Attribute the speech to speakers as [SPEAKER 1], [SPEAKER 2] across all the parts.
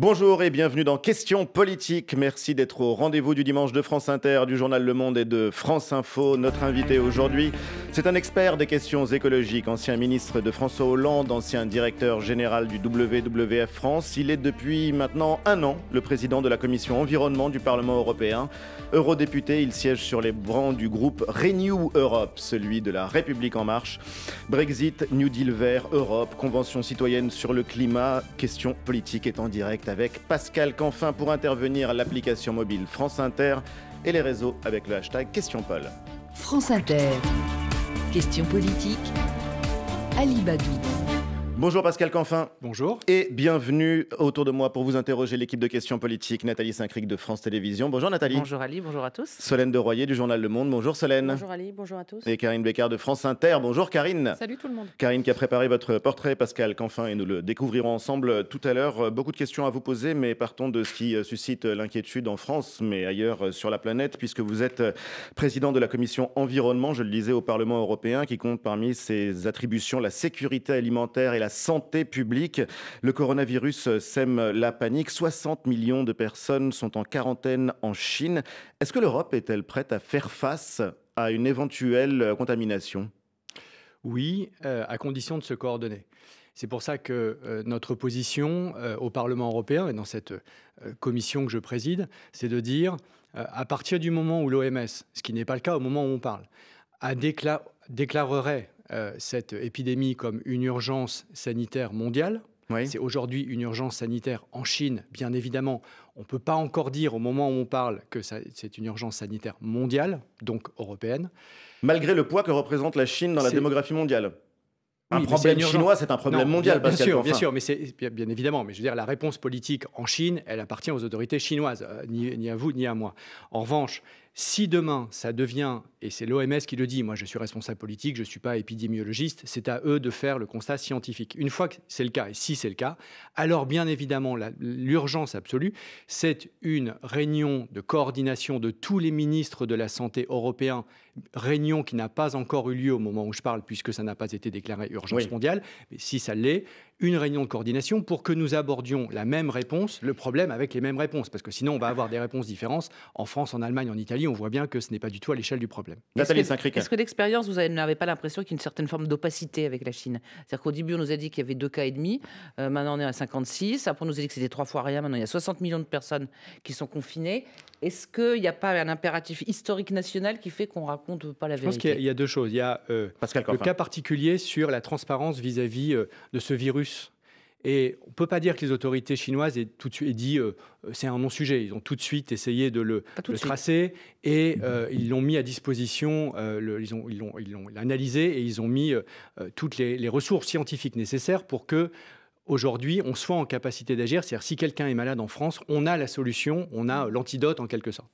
[SPEAKER 1] Bonjour et bienvenue dans Questions politiques. Merci d'être au rendez-vous du dimanche de France Inter, du journal Le Monde et de France Info. Notre invité aujourd'hui, c'est un expert des questions écologiques, ancien ministre de François Hollande, ancien directeur général du WWF France. Il est depuis maintenant un an le président de la commission environnement du Parlement européen. Eurodéputé, il siège sur les bancs du groupe Renew Europe, celui de la République en marche. Brexit, New Deal vert, Europe, Convention citoyenne sur le climat, questions politiques est en direct avec Pascal Canfin pour intervenir l'application mobile France Inter et les réseaux avec le hashtag Question Paul.
[SPEAKER 2] France Inter. Question politique. Ali
[SPEAKER 1] Bonjour Pascal Canfin. Bonjour. Et bienvenue autour de moi pour vous interroger l'équipe de questions politiques Nathalie Saint-Cric de France Télévisions. Bonjour Nathalie. Bonjour
[SPEAKER 2] Ali, bonjour à tous.
[SPEAKER 1] Solène de Royer du journal Le Monde. Bonjour Solène. Bonjour Ali, bonjour à tous. Et Karine Bécard de France Inter. Bonjour Karine. Salut tout le monde. Karine qui a préparé votre portrait Pascal Canfin et nous le découvrirons ensemble tout à l'heure. Euh, beaucoup de questions à vous poser mais partons de ce qui euh, suscite euh, l'inquiétude en France mais ailleurs sur la planète puisque vous êtes président de la commission environnement, je le disais au Parlement européen qui compte parmi ses attributions la sécurité alimentaire et la santé publique. Le coronavirus sème la panique. 60 millions de personnes sont en quarantaine en Chine. Est-ce que l'Europe est-elle prête à faire face à une éventuelle contamination
[SPEAKER 3] Oui, euh, à condition de se coordonner. C'est pour ça que euh, notre position euh, au Parlement européen et dans cette commission que je préside, c'est de dire, à partir du moment où l'OMS, ce qui n'est pas le cas au moment où on parle, déclarerait euh, cette épidémie comme une urgence sanitaire mondiale. C'est aujourd'hui une urgence sanitaire en Chine, bien évidemment. On ne peut pas encore dire au moment où on parle que c'est une urgence sanitaire mondiale, donc européenne. Malgré le poids que représente la Chine dans la démographie
[SPEAKER 1] mondiale un problème chinois, c'est un problème mondial. Bien, sûr, bien sûr,
[SPEAKER 3] mais c'est bien, évidemment. Mais je veux dire, la réponse politique en Chine, elle appartient aux autorités chinoises, euh, ni, à vous ni à moi. En revanche, si demain, ça devient, et c'est l'OMS qui le dit, moi je suis responsable politique, je ne suis pas épidémiologiste, c'est à eux de faire le constat scientifique. Une fois que c'est le cas, et si c'est le cas, alors bien évidemment, l'urgence absolue, c'est une réunion de coordination de tous les ministres de la Santé européens, réunion qui n'a pas encore eu lieu au moment où je parle, puisque ça n'a pas été déclaré urgence mondiale, mais si ça l'est, une réunion de coordination pour que nous abordions la même réponse, le problème avec les mêmes réponses, parce que sinon on va avoir des réponses différentes. En France, en Allemagne, en Italie, on voit bien que ce n'est pas du tout à l'échelle du problème. Nathalie Est-ce que
[SPEAKER 2] d'expérience, vous n'avez pas l'impression qu'il y a une certaine forme d'opacité avec la Chine C'est-à-dire qu'au début, on nous a dit qu'il y avait deux cas et demi, euh, maintenant on est à 56, après on nous a dit que c'était trois fois rien, maintenant il y a 60 millions de personnes qui sont confinées. Est-ce qu'il n'y a pas un impératif historique national qui fait qu'on raconte pas la vérité Je pense
[SPEAKER 3] qu'il y, a deux choses. Il y a euh, le cas particulier sur la transparence vis-à-vis euh, de ce virus et on ne peut pas dire que les autorités chinoises aient tout de suite dit euh, c'est un non-sujet. Ils ont tout de suite essayé de le, tracer et ils l'ont mis à disposition, ils l'ont analysé et ils ont mis toutes les, ressources scientifiques nécessaires pour que aujourd'hui, on soit en capacité d'agir. C'est-à-dire, si quelqu'un est malade en France, on a la solution, on a l'antidote en quelque sorte.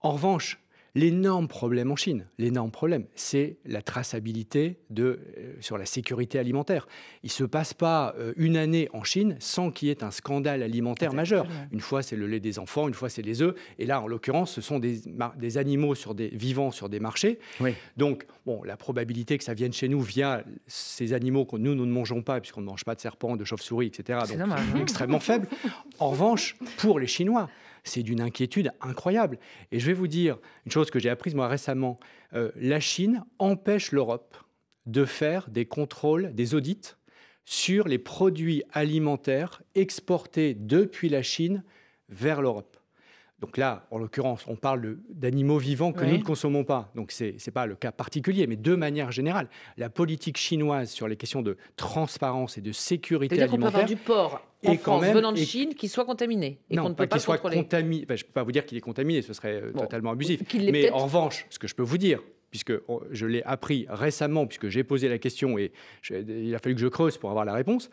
[SPEAKER 3] En revanche, L'énorme problème en Chine, l'énorme problème, c'est la traçabilité de, euh, sur la sécurité alimentaire. Il ne se passe pas euh, une année en Chine sans qu'il y ait un scandale alimentaire majeur. Une fois, c'est le lait des enfants, une fois, c'est les œufs. Et là, en l'occurrence, ce sont des, animaux sur des, vivants sur des marchés. Donc, bon, la probabilité que ça vienne chez nous via ces animaux que nous, ne mangeons pas, puisqu'on ne mange pas de serpents, de chauves-souris, etc., donc hein. extrêmement faible. En revanche, pour les Chinois, c'est d'une inquiétude incroyable. Et je vais vous dire une chose que j'ai apprise moi récemment. Euh, la Chine empêche l'Europe de faire des contrôles, des audits sur les produits alimentaires exportés depuis la Chine vers l'Europe. Donc là, en l'occurrence, on parle d'animaux vivants que nous ne consommons pas. Donc ce n'est pas le cas particulier, mais de manière générale, la politique chinoise sur les questions de transparence et de sécurité alimentaire. Peut avoir du
[SPEAKER 2] porc en et France venant de Chine qui soit contaminé et qu'on ne peut pas, je ne
[SPEAKER 3] peux pas vous dire qu'il est contaminé, ce serait euh, totalement abusif. Mais en revanche, ce que je peux vous dire, puisque je l'ai appris récemment, puisque j'ai posé la question et il a fallu que je creuse pour avoir la réponse,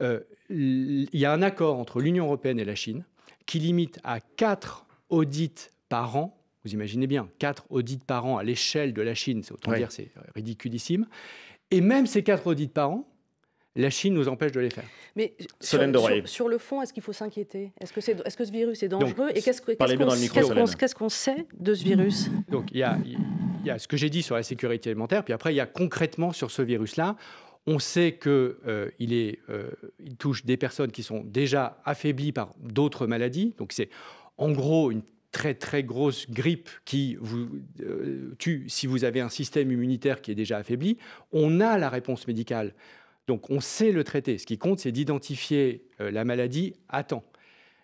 [SPEAKER 3] euh, il y a un accord entre l'Union européenne et la Chine qui limite à 4 audits par an. Vous imaginez bien, 4 audits par an à l'échelle de la Chine, c'est autant dire c'est ridiculissime. Et même ces 4 audits par an, la Chine nous empêche de les faire. Mais sur,
[SPEAKER 4] le fond, est-ce qu'il faut s'inquiéter Est-ce que, ce que ce virus est dangereux Et qu'est-ce qu'on sait de ce virus
[SPEAKER 3] Donc il y a ce que j'ai dit sur la sécurité alimentaire, puis après il y a concrètement sur ce virus-là. On sait qu'il euh, euh, touche des personnes qui sont déjà affaiblies par d'autres maladies. Donc c'est en gros une très très grosse grippe qui vous euh, tue si vous avez un système immunitaire qui est déjà affaibli. On a la réponse médicale. Donc on sait le traiter. Ce qui compte, c'est d'identifier la maladie à temps.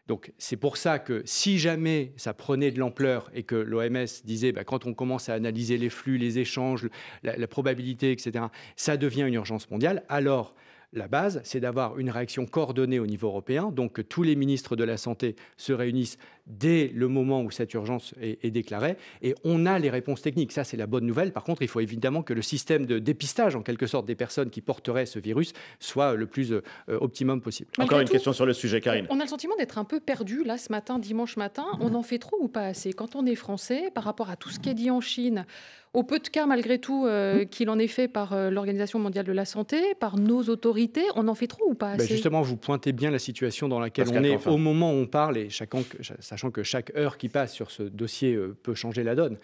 [SPEAKER 3] Donc c'est pour ça que si jamais ça prenait de l'ampleur et que l'OMS disait bah, quand on commence à analyser les flux, les échanges, la, la probabilité, etc., ça devient une urgence mondiale, alors la base, c'est d'avoir une réaction coordonnée au niveau européen, donc que tous les ministres de la Santé se réunissent dès le moment où cette urgence est, déclarée. Et on a les réponses techniques. Ça, c'est la bonne nouvelle. Par contre, il faut évidemment que le système de dépistage, en quelque sorte, des personnes qui porteraient ce virus soit le plus euh, optimum possible. Encore une question sur le sujet, Karine.
[SPEAKER 5] On a le sentiment d'être un peu perdu, là, ce matin, dimanche matin. On en fait trop ou pas assez Quand on est français, par rapport à tout ce qui est dit en Chine, au peu de cas, malgré tout, euh, qu'il en est fait par euh, l'Organisation mondiale de la santé, par nos autorités, on en fait trop ou pas ben, assez Justement,
[SPEAKER 3] vous pointez bien la situation dans laquelle on est au moment où on parle, et chacun, ça sachant que chaque heure qui passe sur ce dossier euh, peut changer la donne.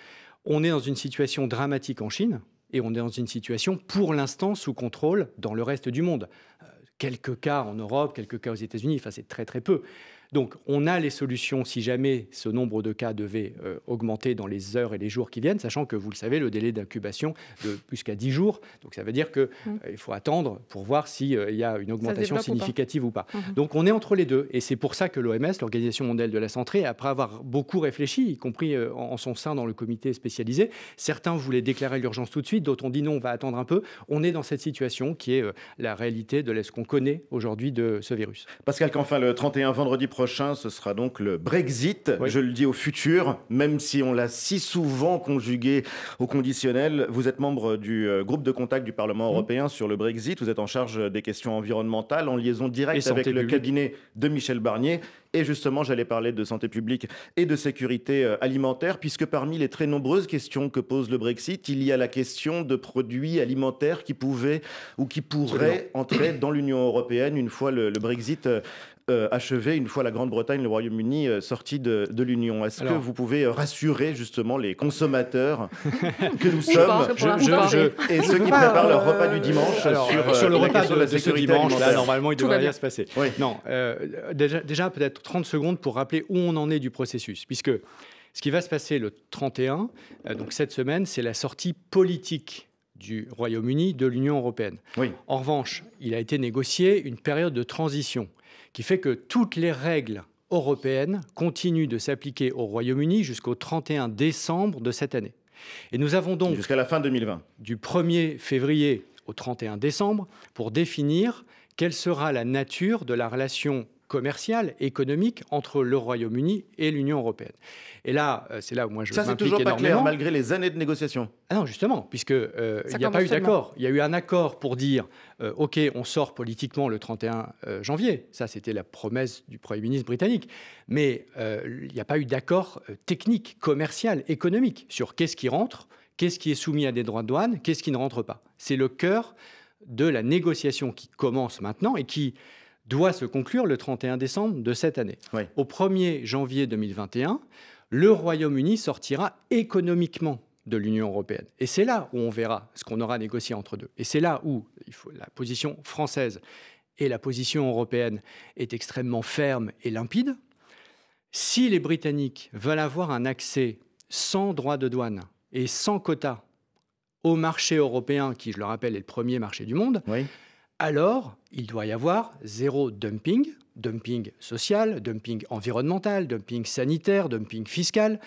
[SPEAKER 3] On est dans une situation dramatique en Chine et on est dans une situation pour l'instant sous contrôle dans le reste du monde. Euh, quelques cas en Europe, quelques cas aux États-Unis, enfin c'est très très peu. Donc on a les solutions si jamais ce nombre de cas devait euh, augmenter dans les heures et les jours qui viennent, sachant que vous le savez, le délai d'incubation de jusqu'à 10 jours. Donc ça veut dire qu'il mmh. euh, faut attendre pour voir s'il euh, y a une augmentation significative ou pas. Mmh. Donc on est entre les deux. Et c'est pour ça que l'OMS, l'Organisation mondiale de la santé, après avoir beaucoup réfléchi, y compris en, son sein dans le comité spécialisé, certains voulaient déclarer l'urgence tout de suite, d'autres ont dit non, on va attendre un peu. On est dans cette situation qui est la réalité de ce qu'on connaît aujourd'hui de ce virus. Pascal Canfin, le 31 vendredi prochain,
[SPEAKER 1] ce sera donc le Brexit. Je le dis au futur, même si on l'a si souvent conjugué au conditionnel. Vous êtes membre du euh, groupe de contact du Parlement mhm. européen sur le Brexit. Vous êtes en charge des questions environnementales en liaison directe avec le cabinet de Michel Barnier. Et justement, j'allais parler de santé publique et de sécurité euh, alimentaire, puisque parmi les très nombreuses questions que pose le Brexit, il y a la question de produits alimentaires qui pouvaient ou qui pourraient entrer dans l'Union européenne une fois le Brexit euh, euh, achever une fois la Grande-Bretagne, le Royaume-Uni euh, sorti de, l'Union. Est-ce que vous pouvez euh, rassurer justement les consommateurs que nous sommes et ceux qui préparent leur repas du dimanche sur, le repas de, ce dimanche Là, normalement, il devrait rien se
[SPEAKER 3] passer. Non, déjà, peut-être 30 secondes pour rappeler où on en est du processus, puisque ce qui va se passer le 31, donc cette semaine, c'est la sortie politique du Royaume-Uni de l'Union européenne. Oui. En revanche, il a été négocié une période de transition qui fait que toutes les règles européennes continuent de s'appliquer au Royaume-Uni jusqu'au 31 décembre de cette année. Et nous avons donc... Jusqu'à la fin 2020. Du 1er février au 31 décembre pour définir quelle sera la nature de la relation commercial, économique entre le Royaume-Uni et l'Union européenne. Et là, euh, c'est là où moi je Ça, c'est toujours pas clair, malgré les années de négociations. Ah non, justement, puisque euh, il n'y a pas eu d'accord. Il y a eu un accord pour dire, euh, OK, on sort politiquement le 31 janvier. Ça, c'était la promesse du Premier ministre britannique. Mais il n'y a pas eu d'accord technique, commercial, économique sur qu'est-ce qui rentre, qu'est-ce qui est soumis à des droits de douane, qu'est-ce qui ne rentre pas. C'est le cœur de la négociation qui commence maintenant et qui doit se conclure le 31 décembre de cette année. Au 1er janvier 2021, le Royaume-Uni sortira économiquement de l'Union européenne. Et c'est là où on verra ce qu'on aura négocié entre deux. Et c'est là où il faut, la position française et la position européenne est extrêmement ferme et limpide. Si les Britanniques veulent avoir un accès sans droit de douane et sans quota au marché européen, qui, je le rappelle, est le premier marché du monde, alors il doit y avoir zéro dumping, dumping social, dumping environnemental, dumping sanitaire, dumping fiscal.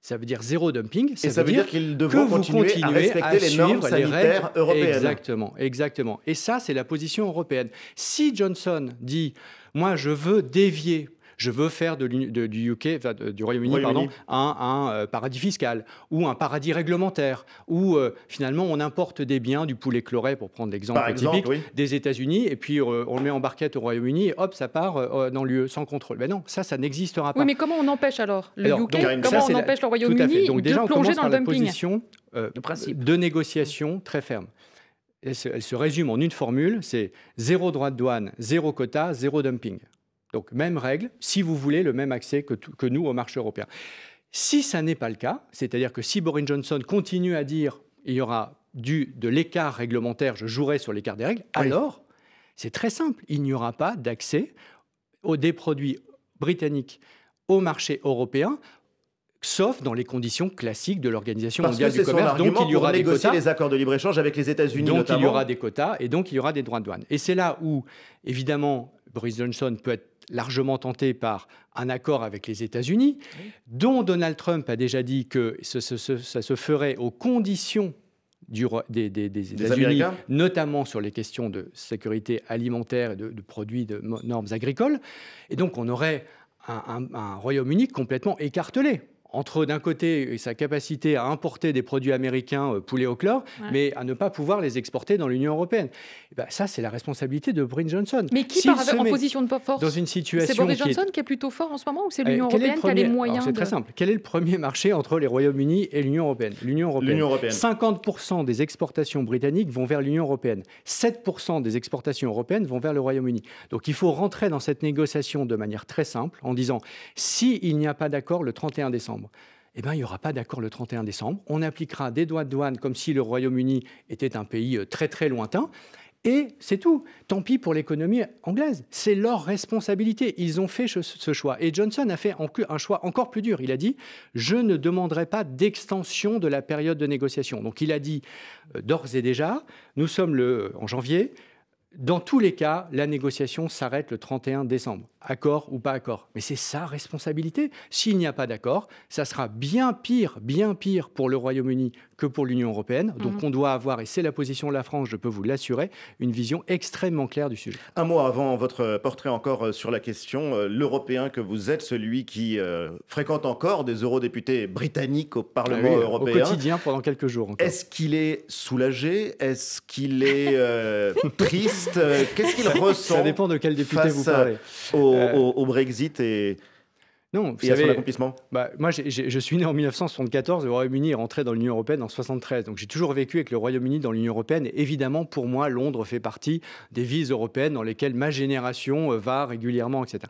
[SPEAKER 3] Ça veut dire zéro dumping. Ça Et ça veut dire, qu'il qu'ils devront continuer à respecter les normes sanitaires européennes. Exactement, exactement. Et ça, c'est la position européenne. Si Johnson dit, moi, je veux dévier je veux faire de, du Royaume-Uni, un, euh, paradis fiscal ou un paradis réglementaire, où euh, finalement on importe des biens, du poulet chloré pour prendre l'exemple typique, des États-Unis, et puis euh, on le met en barquette au Royaume-Uni, et hop, ça part dans l'UE sans contrôle. Mais non, ça, ça n'existera pas. Oui, mais
[SPEAKER 5] comment on empêche alors le UK Royaume-Uni de plonger dans le dumping
[SPEAKER 3] de négociation très ferme. Elle se, elle se résume en une formule, c'est zéro droit de douane, zéro quota, zéro dumping. Donc même règle, si vous voulez le même accès que, nous au marché européen. Si ça n'est pas le cas, c'est-à-dire que si Boris Johnson continue à dire il y aura du, de l'écart réglementaire, je jouerai sur l'écart des règles, alors c'est très simple, il n'y aura pas d'accès aux des produits britanniques au marché européen sauf dans les conditions classiques de l'Organisation mondiale du commerce. donc il y aura des quotas. les accords de libre-échange avec les États-Unis. Donc il y aura des quotas et donc il y aura des droits de douane. Et c'est là où, évidemment, Boris Johnson peut être largement tenté par un accord avec les États-Unis, dont Donald Trump a déjà dit que ça se ferait aux conditions des, États-Unis, notamment sur les questions de sécurité alimentaire et de, produits de normes agricoles. Et donc on aurait un Royaume-Uni complètement écartelé entre d'un côté sa capacité à importer des produits américains euh, au chlore, mais à ne pas pouvoir les exporter dans l'Union européenne. Eh ben, ça, c'est la responsabilité de Boris Johnson. Mais qui part en position
[SPEAKER 5] de force Dans une
[SPEAKER 3] situation. C'est Boris Johnson
[SPEAKER 5] qui est... plutôt fort en ce moment ou c'est euh, l'Union européenne qui a les moyens C'est très simple.
[SPEAKER 3] Quel est le premier marché entre les Royaumes-Unis et l'Union européenne L'Union européenne. 50% des exportations britanniques vont vers l'Union européenne. 7% des exportations européennes vont vers le Royaume-Uni. Donc il faut rentrer dans cette négociation de manière très simple en disant s'il n'y a pas d'accord le 31 décembre, eh bien, il n'y aura pas d'accord le 31 décembre. On appliquera des droits de douane comme si le Royaume-Uni était un pays euh, très très lointain. Et c'est tout. Tant pis pour l'économie anglaise. C'est leur responsabilité. Ils ont fait ce choix. Et Johnson a fait un choix encore plus dur. Il a dit Je ne demanderai pas d'extension de la période de négociation. Donc il a dit euh, d'ores et déjà Nous sommes le, en janvier, dans tous les cas, la négociation s'arrête le 31 décembre, accord ou pas accord. Mais c'est sa responsabilité. S'il n'y a pas d'accord, ça sera bien pire, bien pire pour le Royaume-Uni que pour l'Union européenne. Donc mhm. on doit avoir, et c'est la position de la France, je peux vous l'assurer, une vision extrêmement claire du sujet.
[SPEAKER 1] Un mois avant votre portrait encore euh, sur la question, euh, l'Européen que vous êtes, celui qui euh, fréquente encore des eurodéputés britanniques au Parlement ah européen. Au quotidien pendant quelques jours. Est-ce qu'il est soulagé Est-ce qu'il est, triste euh, qu'est-ce qu'il ressent Ça dépend de quel député vous parlez. Euh, au, Brexit et,
[SPEAKER 3] non, à son accomplissement bah, Moi, je suis né en 1974, le Royaume-Uni est rentré dans l'Union européenne en 73. Donc j'ai toujours vécu avec le Royaume-Uni dans l'Union européenne. Et évidemment, pour moi, Londres fait partie des villes européennes dans lesquelles ma génération euh, va régulièrement, etc.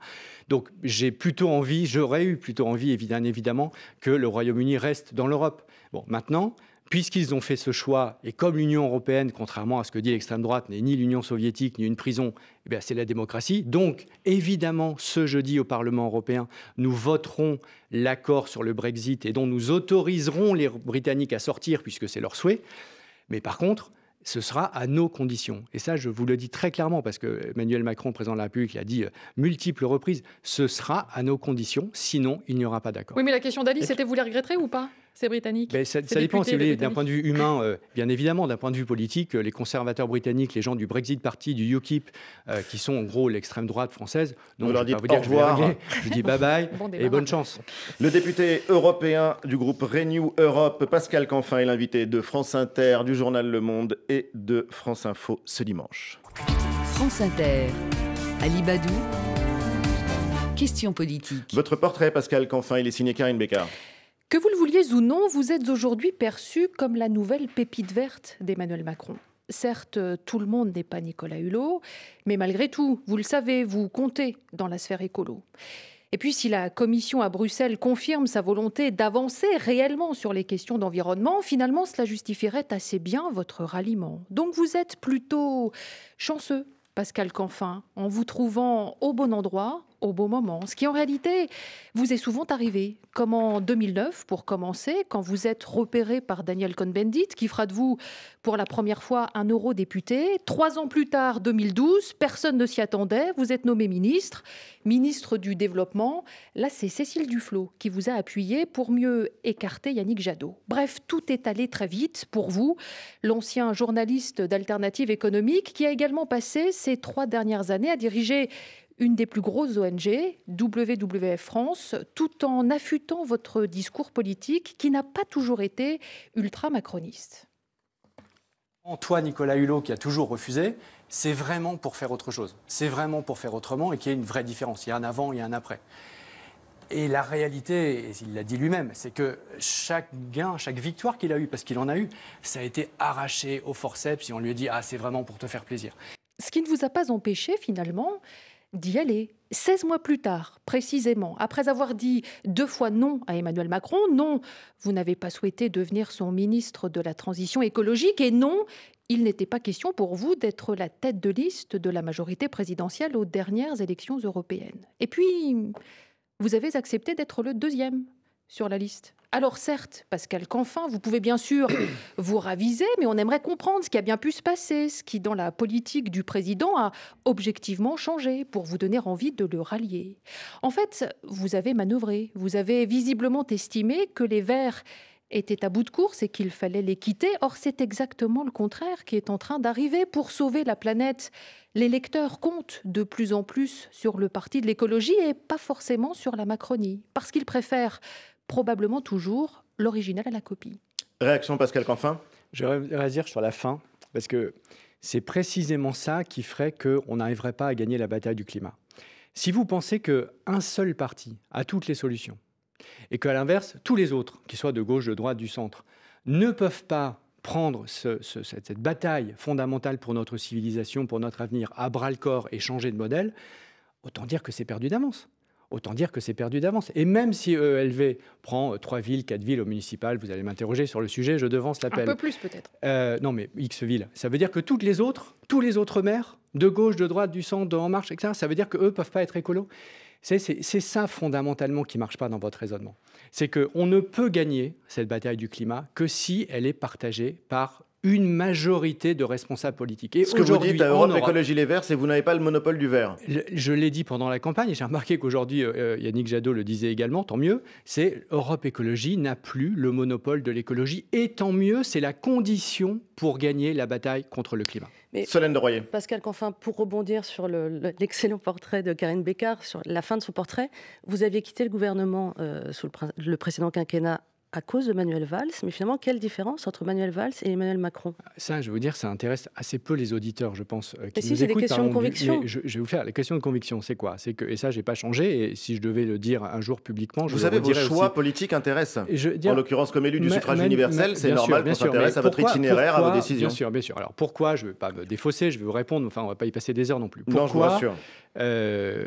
[SPEAKER 3] Donc j'ai plutôt envie, j'aurais eu plutôt envie, évidemment que le Royaume-Uni reste dans l'Europe. Bon, maintenant, puisqu'ils ont fait ce choix, et comme l'Union européenne, contrairement à ce que dit l'extrême droite, n'est ni l'Union soviétique ni une prison, eh c'est la démocratie. Donc, évidemment, ce jeudi au Parlement européen, nous voterons l'accord sur le Brexit et dont nous autoriserons les Britanniques à sortir, puisque c'est leur souhait. Mais par contre, ce sera à nos conditions. Et ça, je vous le dis très clairement, parce que Emmanuel Macron, président de la République, l'a dit euh, multiples reprises, ce sera à nos conditions, sinon il n'y aura pas d'accord. Oui,
[SPEAKER 5] mais la question d'Ali, c'était vous les regretterez ou pas c'est britannique ben, Ça, dépend, d'un point de
[SPEAKER 3] vue humain, euh, bien évidemment, d'un point de vue politique, euh, les conservateurs britanniques, les gens du Brexit Party, du UKIP, euh, qui sont en gros l'extrême droite française, donc vous leur au revoir. Je, dis bye bye et bonne chance. Le député européen du groupe Renew Europe, Pascal
[SPEAKER 1] Canfin, est l'invité de France Inter, du journal Le Monde et de France Info ce dimanche.
[SPEAKER 2] France Inter, Alibadou, question politique.
[SPEAKER 1] Votre portrait, Pascal Canfin, il est signé Karine Bécard.
[SPEAKER 5] Que vous le vouliez ou non, vous êtes aujourd'hui perçu comme la nouvelle pépite verte d'Emmanuel Macron. Certes, tout le monde n'est pas Nicolas Hulot, mais malgré tout, vous le savez, vous comptez dans la sphère écolo. Et puis, si la Commission à Bruxelles confirme sa volonté d'avancer réellement sur les questions d'environnement, finalement, cela justifierait assez bien votre ralliement. Donc, vous êtes plutôt chanceux, Pascal Canfin, en vous trouvant au bon endroit, au bon moment. Ce qui en réalité vous est souvent arrivé, comme en 2009 pour commencer, quand vous êtes repéré par Daniel Cohn-Bendit, qui fera de vous pour la première fois un eurodéputé. Trois ans plus tard, 2012, personne ne s'y attendait, vous êtes nommé ministre, ministre du Développement. Là, c'est Cécile Duflot qui vous a appuyé pour mieux écarter Yannick Jadot. Bref, tout est allé très vite pour vous, l'ancien journaliste d'alternative économique qui a également passé ces trois dernières années à diriger une des plus grosses ONG, WWF France, tout en affûtant votre discours politique qui n'a pas toujours été ultra-macroniste
[SPEAKER 3] Antoine Nicolas Hulot qui a toujours refusé, c'est vraiment pour faire autre chose. C'est vraiment pour faire autrement et qu'il y ait une vraie différence. Il y a un avant, et un après. Et la réalité, il l'a dit lui-même, c'est que chaque gain, chaque victoire qu'il a eue, parce qu'il en a eu, ça a été arraché au forceps si on lui a dit Ah, c'est vraiment pour te faire plaisir.
[SPEAKER 5] Ce qui ne vous a pas empêché finalement d'y aller. 16 mois plus tard, précisément, après avoir dit deux fois non à Emmanuel Macron, non, vous n'avez pas souhaité devenir son ministre de la Transition écologique, et non, il n'était pas question pour vous d'être la tête de liste de la majorité présidentielle aux dernières élections européennes. Et puis, vous avez accepté d'être le deuxième sur la liste. Alors certes, Pascal Canfin, vous pouvez bien sûr vous raviser, mais on aimerait comprendre ce qui a bien pu se passer, ce qui dans la politique du président a objectivement changé pour vous donner envie de le rallier. En fait, vous avez manœuvré, vous avez visiblement estimé que les Verts étaient à bout de course et qu'il fallait les quitter. Or, c'est exactement le contraire qui est en train d'arriver. Pour sauver la planète, les lecteurs comptent de plus en plus sur le parti de l'écologie et pas forcément sur la Macronie, parce qu'ils préfèrent probablement toujours l'original à la copie.
[SPEAKER 3] Réaction Pascal Canfin Je vais réagir sur la fin, parce que c'est précisément ça qui ferait qu'on n'arriverait pas à gagner la bataille du climat. Si vous pensez qu'un seul parti a toutes les solutions, et qu'à l'inverse, tous les autres, qu'ils soient de gauche, de droite, du centre, ne peuvent pas prendre cette, cette, bataille fondamentale pour notre civilisation, pour notre avenir, à bras le corps et changer de modèle, autant dire que c'est perdu d'avance. Autant dire que c'est perdu d'avance. Et même si ELV prend euh, trois villes, quatre villes au municipal, vous allez m'interroger sur le sujet, je devance l'appel. Un peu plus peut-être. Euh, non, mais X villes. Ça veut dire que toutes les autres, tous les autres maires, de gauche, de droite, du centre, En Marche, etc., ça veut dire qu'eux ne peuvent pas être écolos. C'est ça fondamentalement qui ne marche pas dans votre raisonnement. C'est qu'on ne peut gagner cette bataille du climat que si elle est partagée par une majorité de responsables politiques. Et ce que vous dites Europe, Écologie Les Verts, c'est vous n'avez pas le monopole du vert. Je, l'ai dit pendant la campagne, et j'ai remarqué qu'aujourd'hui, euh, euh, Yannick Jadot le disait également, tant mieux, c'est Europe Écologie n'a plus le monopole de l'écologie, et tant mieux, c'est la condition pour gagner la bataille contre le climat. Mais, Solène de Royer.
[SPEAKER 4] Pascal Canfin, pour rebondir sur l'excellent portrait de Karine Bécard, sur la fin de son portrait, vous aviez quitté le gouvernement euh, sous le précédent quinquennat à cause de Manuel Valls, mais finalement, quelle différence entre Manuel Valls et Emmanuel Macron
[SPEAKER 3] Ça, je veux dire, ça intéresse assez peu les auditeurs, je pense. Euh, qui et si c'est des questions de conviction je, vais vous faire les question de conviction, c'est quoi C'est que et ça, j'ai pas changé. Et si je devais le dire un jour publiquement, je vous savez, vos choix
[SPEAKER 1] politique politiques intéressent. en l'occurrence, comme élu du suffrage universel, c'est normal qu'on s'intéresse à votre itinéraire, à vos décisions. Bien sûr,
[SPEAKER 3] bien sûr. Alors pourquoi Je ne vais pas me défausser, je vais vous répondre. Enfin, on va pas y passer des heures non plus. Pourquoi, non, je euh,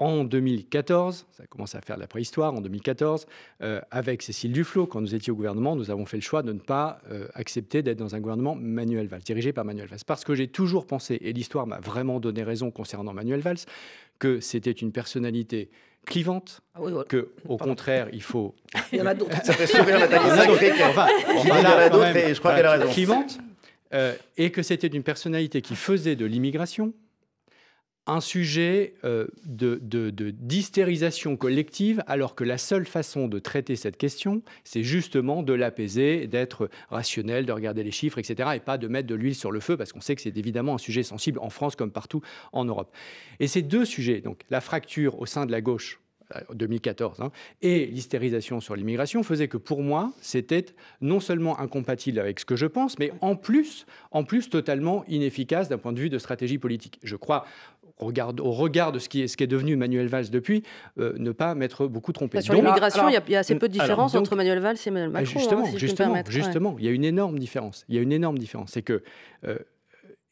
[SPEAKER 3] en 2014, ça commence à faire de la préhistoire, en 2014, euh, avec Cécile Duflo, quand nous étions au gouvernement, nous avons fait le choix de ne pas euh, accepter d'être dans un gouvernement Manuel Valls, dirigé par Manuel Valls. Parce que j'ai toujours pensé, et l'histoire m'a vraiment donné raison concernant Manuel Valls, que c'était une personnalité clivante, ah que au contraire il faut. Il y a d'autres. ça fait
[SPEAKER 1] sourire la je crois qu'elle a raison. Clivante,
[SPEAKER 3] euh, et que c'était une personnalité qui faisait de l'immigration un sujet euh, de, d'hystérisation collective, alors que la seule façon de traiter cette question, c'est justement de l'apaiser, d'être rationnel, de regarder les chiffres, etc., et pas de mettre de l'huile sur le feu, parce qu'on sait que c'est évidemment un sujet sensible en France comme partout en Europe. Et ces deux sujets, donc la fracture au sein de la gauche 2014, euh, hein, et l'hystérisation sur l'immigration faisaient que pour moi, c'était non seulement incompatible avec ce que je pense, mais en plus, en plus totalement inefficace d'un point de vue de stratégie politique. Je crois regarde, au regard de ce qui est, ce qui est devenu Emmanuel Valls depuis, euh, ne pas m'être beaucoup trompé. Bah, sur l'immigration, il y, a assez euh, peu de différence entre Emmanuel Valls et Emmanuel bah, Macron. Hein, justement, justement, justement il y a une énorme différence. Il y a une énorme différence. C'est que. Euh,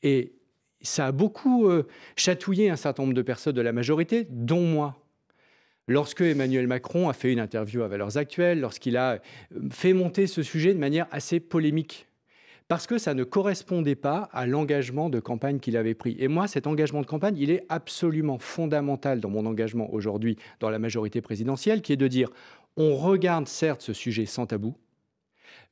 [SPEAKER 3] et ça a beaucoup chatouillé un certain nombre de personnes de la majorité, dont moi. Lorsque Emmanuel Macron a fait une interview à Valeurs Actuelles, lorsqu'il a fait monter ce sujet de manière assez polémique, parce que ça ne correspondait pas à l'engagement de campagne qu'il avait pris. Et moi, cet engagement de campagne, il est absolument fondamental dans mon engagement aujourd'hui dans la majorité présidentielle, qui est de dire, on regarde certes ce sujet sans tabou,